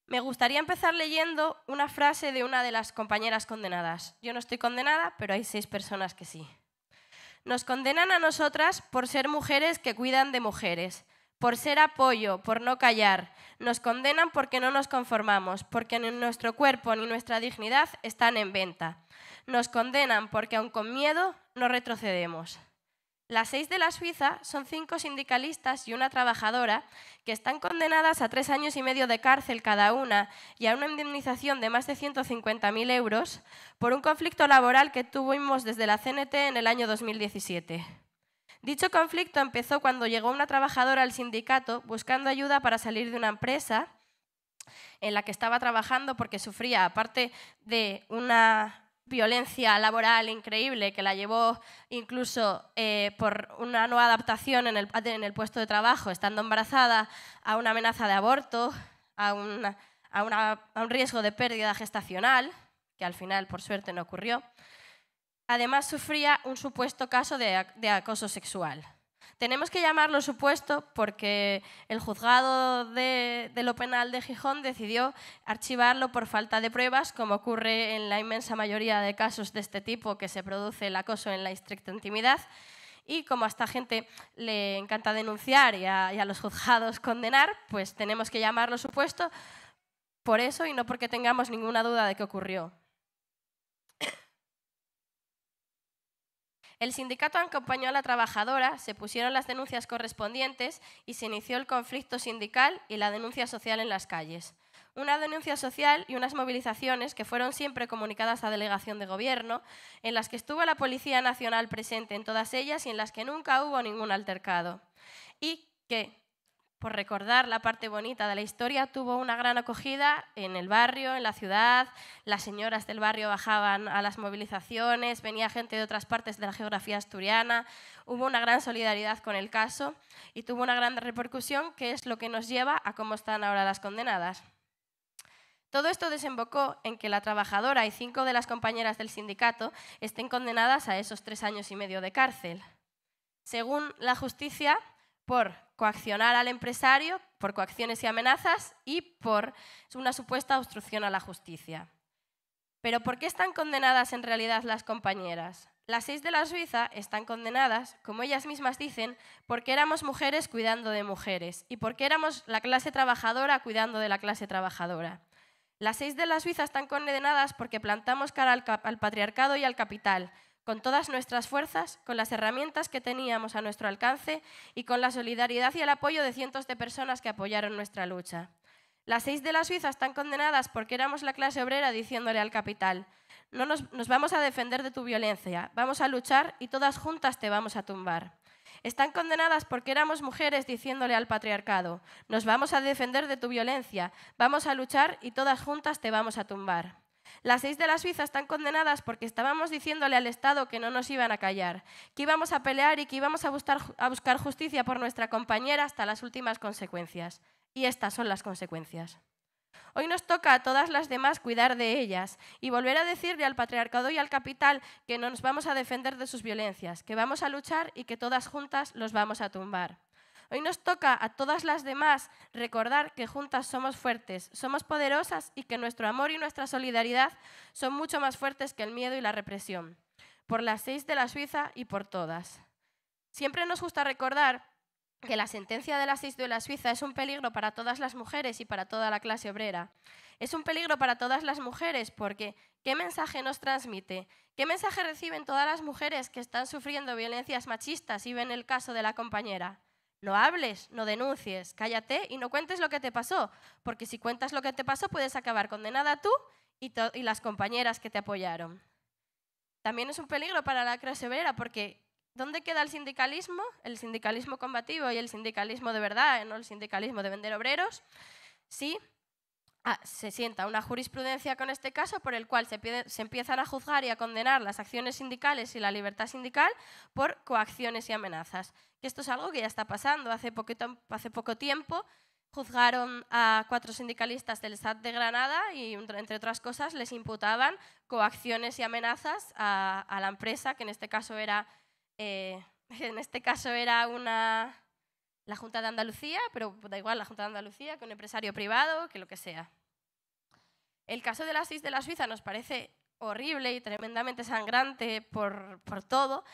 me gustaría empezar leyendo una frase de una de las compañeras condenadas. Yo no estoy condenada, pero hay seis personas que sí. Nos condenan a nosotras por ser mujeres que cuidan de mujeres, por ser apoyo, por no callar. Nos condenan porque no nos conformamos, porque ni nuestro cuerpo ni nuestra dignidad están en venta. Nos condenan porque aun con miedo no retrocedemos. Las seis de la Suiza son cinco sindicalistas y una trabajadora que están condenadas a tres años y medio de cárcel cada una y a una indemnización de más de 150.000 euros por un conflicto laboral que tuvimos desde la CNT en el año 2017. Dicho conflicto empezó cuando llegó una trabajadora al sindicato buscando ayuda para salir de una empresa en la que estaba trabajando porque sufría, aparte de una violencia laboral increíble que la llevó incluso eh, por una no adaptación en el, puesto de trabajo, estando embarazada, a una amenaza de aborto, a, un riesgo de pérdida gestacional, que al final por suerte no ocurrió. Además sufría un supuesto caso de acoso sexual. Tenemos que llamarlo supuesto porque el juzgado de, lo penal de Gijón decidió archivarlo por falta de pruebas, como ocurre en la inmensa mayoría de casos de este tipo que se produce el acoso en la estricta intimidad. Y como a esta gente le encanta denunciar a, y a los juzgados condenar, pues tenemos que llamarlo supuesto por eso y no porque tengamos ninguna duda de que ocurrió. El sindicato acompañó a la trabajadora, se pusieron las denuncias correspondientes y se inició el conflicto sindical y la denuncia social en las calles. Una denuncia social y unas movilizaciones que fueron siempre comunicadas a delegación de gobierno, en las que estuvo la Policía Nacional presente en todas ellas y en las que nunca hubo ningún altercado. Y que por recordar la parte bonita de la historia, tuvo una gran acogida en el barrio, en la ciudad. Las señoras del barrio bajaban a las movilizaciones, venía gente de otras partes de la geografía asturiana. Hubo una gran solidaridad con el caso y tuvo una gran repercusión, que es lo que nos lleva a cómo están ahora las condenadas. Todo esto desembocó en que la trabajadora y cinco de las compañeras del sindicato estén condenadas a esos tres años y medio de cárcel. Según la justicia, por coaccionar al empresario por coacciones y amenazas y por una supuesta obstrucción a la justicia. Pero ¿por qué están condenadas en realidad las compañeras? Las seis de la Suiza están condenadas, como ellas mismas dicen, porque éramos mujeres cuidando de mujeres y porque éramos la clase trabajadora cuidando de la clase trabajadora. Las seis de la Suiza están condenadas porque plantamos cara al, al patriarcado y al capital, con todas nuestras fuerzas, con las herramientas que teníamos a nuestro alcance y con la solidaridad y el apoyo de cientos de personas que apoyaron nuestra lucha. Las seis de la Suiza están condenadas porque éramos la clase obrera diciéndole al capital, no nos, nos vamos a defender de tu violencia, vamos a luchar y todas juntas te vamos a tumbar. Están condenadas porque éramos mujeres diciéndole al patriarcado, nos vamos a defender de tu violencia, vamos a luchar y todas juntas te vamos a tumbar. Las seis de la Suiza están condenadas porque estábamos diciéndole al Estado que no nos iban a callar, que íbamos a pelear y que íbamos a buscar, a buscar justicia por nuestra compañera hasta las últimas consecuencias. Y estas son las consecuencias. Hoy nos toca a todas las demás cuidar de ellas y volver a decirle al patriarcado y al capital que no nos vamos a defender de sus violencias, que vamos a luchar y que todas juntas los vamos a tumbar. Hoy nos toca a todas las demás recordar que juntas somos fuertes, somos poderosas y que nuestro amor y nuestra solidaridad son mucho más fuertes que el miedo y la represión. Por las seis de la Suiza y por todas. Siempre nos gusta recordar que la sentencia de las seis de la Suiza es un peligro para todas las mujeres y para toda la clase obrera. Es un peligro para todas las mujeres porque ¿qué mensaje nos transmite? ¿Qué mensaje reciben todas las mujeres que están sufriendo violencias machistas y ven el caso de la compañera? No hables, no denuncies, cállate y no cuentes lo que te pasó, porque si cuentas lo que te pasó puedes acabar condenada tú y, las compañeras que te apoyaron. También es un peligro para la clase obrera porque ¿dónde queda el sindicalismo? El sindicalismo combativo y el sindicalismo de verdad, no el sindicalismo de vender obreros. Sí, Ah, se sienta una jurisprudencia con este caso por el cual se, empiezan a juzgar y a condenar las acciones sindicales y la libertad sindical por coacciones y amenazas. Que esto es algo que ya está pasando. Hace, hace poco tiempo juzgaron a cuatro sindicalistas del SAT de Granada y, entre otras cosas, les imputaban coacciones y amenazas a, la empresa, que en este caso era, eh, en este caso era una la Junta de Andalucía, pero da igual la Junta de Andalucía que un empresario privado, que lo que sea. El caso de la de la Suiza nos parece horrible y tremendamente sangrante por, todo,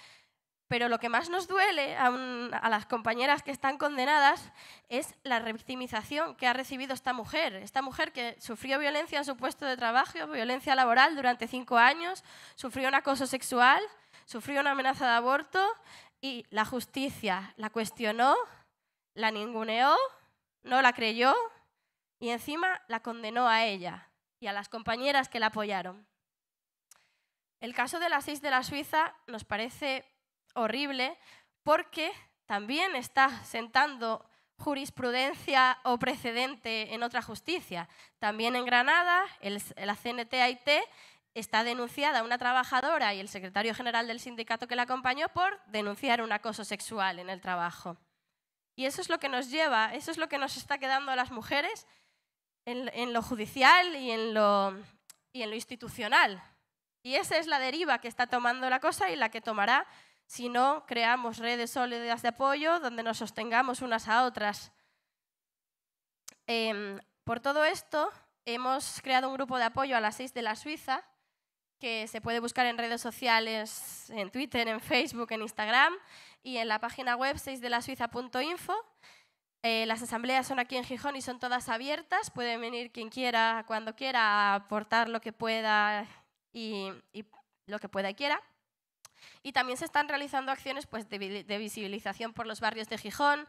pero lo que más nos duele a, a, las compañeras que están condenadas es la revictimización que ha recibido esta mujer. Esta mujer que sufrió violencia en su puesto de trabajo, violencia laboral durante cinco años, sufrió un acoso sexual, sufrió una amenaza de aborto y la justicia la cuestionó, la ninguneó, no la creyó y encima la condenó a ella y a las compañeras que la apoyaron. El caso de las seis de la Suiza nos parece horrible porque también está sentando jurisprudencia o precedente en otra justicia. También en Granada, la cnt está denunciada una trabajadora y el secretario general del sindicato que la acompañó por denunciar un acoso sexual en el trabajo. Y eso es lo que nos lleva, eso es lo que nos está quedando a las mujeres en, lo judicial y en lo, y en lo institucional. Y esa es la deriva que está tomando la cosa y la que tomará si no creamos redes sólidas de apoyo donde nos sostengamos unas a otras. Em, por todo esto, hemos creado un grupo de apoyo a las seis de la Suiza, que se puede buscar en redes sociales, en Twitter, en Facebook, en Instagram, y en la página web 6delasuiza.info. Eh, las asambleas son aquí en Gijón y son todas abiertas. Pueden venir quien quiera, cuando quiera, a aportar lo que pueda y, lo que pueda y quiera. Y también se están realizando acciones pues, de, de, visibilización por los barrios de Gijón,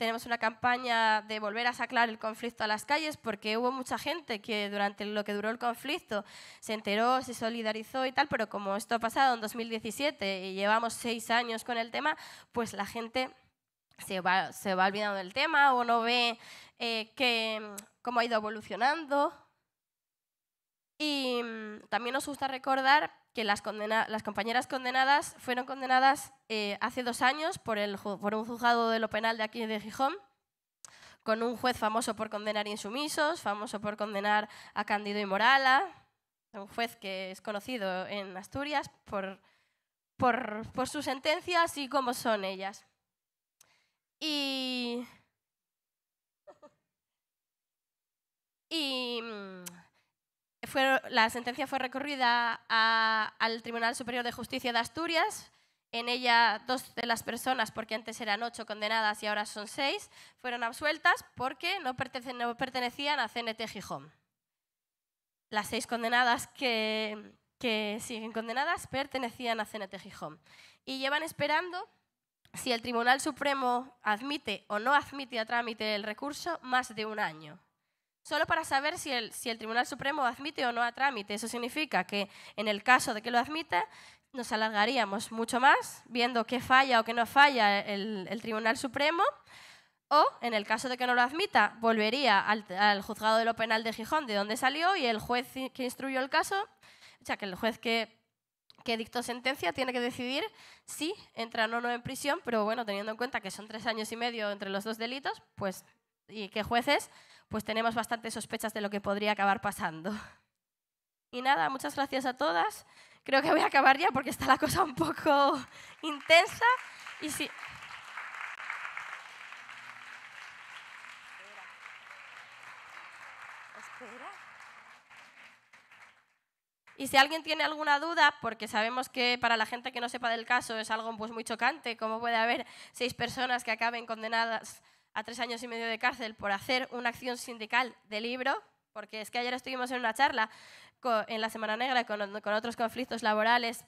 tenemos una campaña de volver a sacar el conflicto a las calles porque hubo mucha gente que durante lo que duró el conflicto se enteró, se solidarizó y tal, pero como esto ha pasado en 2017 y llevamos seis años con el tema, pues la gente se va, se va olvidando del tema o no ve eh, cómo ha ido evolucionando y mm, también nos gusta recordar que las, compañeras condenadas fueron condenadas eh, hace dos años por, un juzgado de lo penal de aquí de Gijón, con un juez famoso por condenar insumisos, famoso por condenar a Cándido y Morala, un juez que es conocido en Asturias por, sus sentencias y cómo son ellas. y mm, la sentencia fue recorrida al Tribunal Superior de Justicia de Asturias. En ella, dos de las personas, porque antes eran ocho condenadas y ahora son seis, fueron absueltas porque no, pertenecían, a CNT Gijón. Las seis condenadas que, que siguen condenadas pertenecían a CNT Gijón. Y llevan esperando si el Tribunal Supremo admite o no admite a trámite el recurso más de un año solo para saber si el, si el Tribunal Supremo admite o no a trámite. Eso significa que en el caso de que lo admita, nos alargaríamos mucho más viendo qué falla o qué no falla el, Tribunal Supremo. O, en el caso de que no lo admita, volvería al, juzgado de lo penal de Gijón, de donde salió, y el juez que instruyó el caso, o sea, que el juez que, dictó sentencia tiene que decidir si entra o no en prisión, pero bueno, teniendo en cuenta que son tres años y medio entre los dos delitos, pues, y qué jueces pues tenemos bastantes sospechas de lo que podría acabar pasando. Y nada, muchas gracias a todas. Creo que voy a acabar ya porque está la cosa un poco intensa. Y si... Y si alguien tiene alguna duda, porque sabemos que para la gente que no sepa del caso es algo pues, muy chocante, cómo puede haber seis personas que acaben condenadas a tres años y medio de cárcel por hacer una acción sindical de libro, porque es que ayer estuvimos en una charla en la Semana Negra con, otros conflictos laborales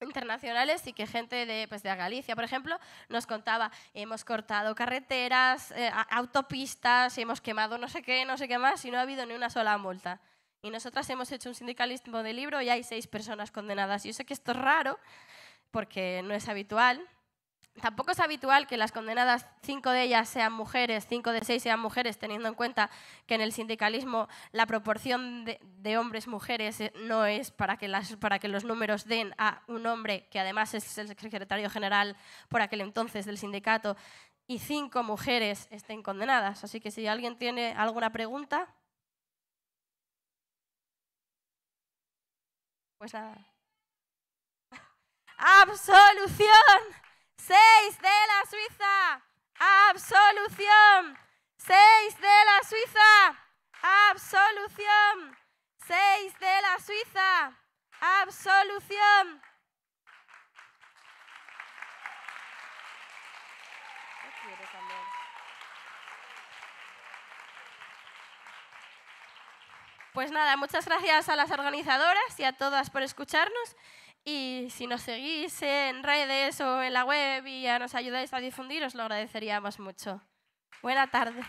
internacionales y que gente de, pues de Galicia, por ejemplo, nos contaba, hemos cortado carreteras, eh, autopistas, hemos quemado no sé qué, no sé qué más, y no ha habido ni una sola multa. Y nosotras hemos hecho un sindicalismo de libro y hay seis personas condenadas. Yo sé que esto es raro, porque no es habitual, Tampoco es habitual que las condenadas, cinco de ellas sean mujeres, cinco de seis sean mujeres, teniendo en cuenta que en el sindicalismo la proporción de, hombres-mujeres eh, no es para que, las, para que los números den a un hombre, que además es el secretario general por aquel entonces del sindicato, y cinco mujeres estén condenadas. Así que si alguien tiene alguna pregunta. Pues ¡Absolución! Seis de la Suiza, absolución. Seis de la Suiza, absolución. Seis de la Suiza, absolución. Pues nada, muchas gracias a las organizadoras y a todas por escucharnos. Y si nos seguís en redes o en la web y ya nos ayudáis a difundir, os lo agradeceríamos mucho. Buena tarde.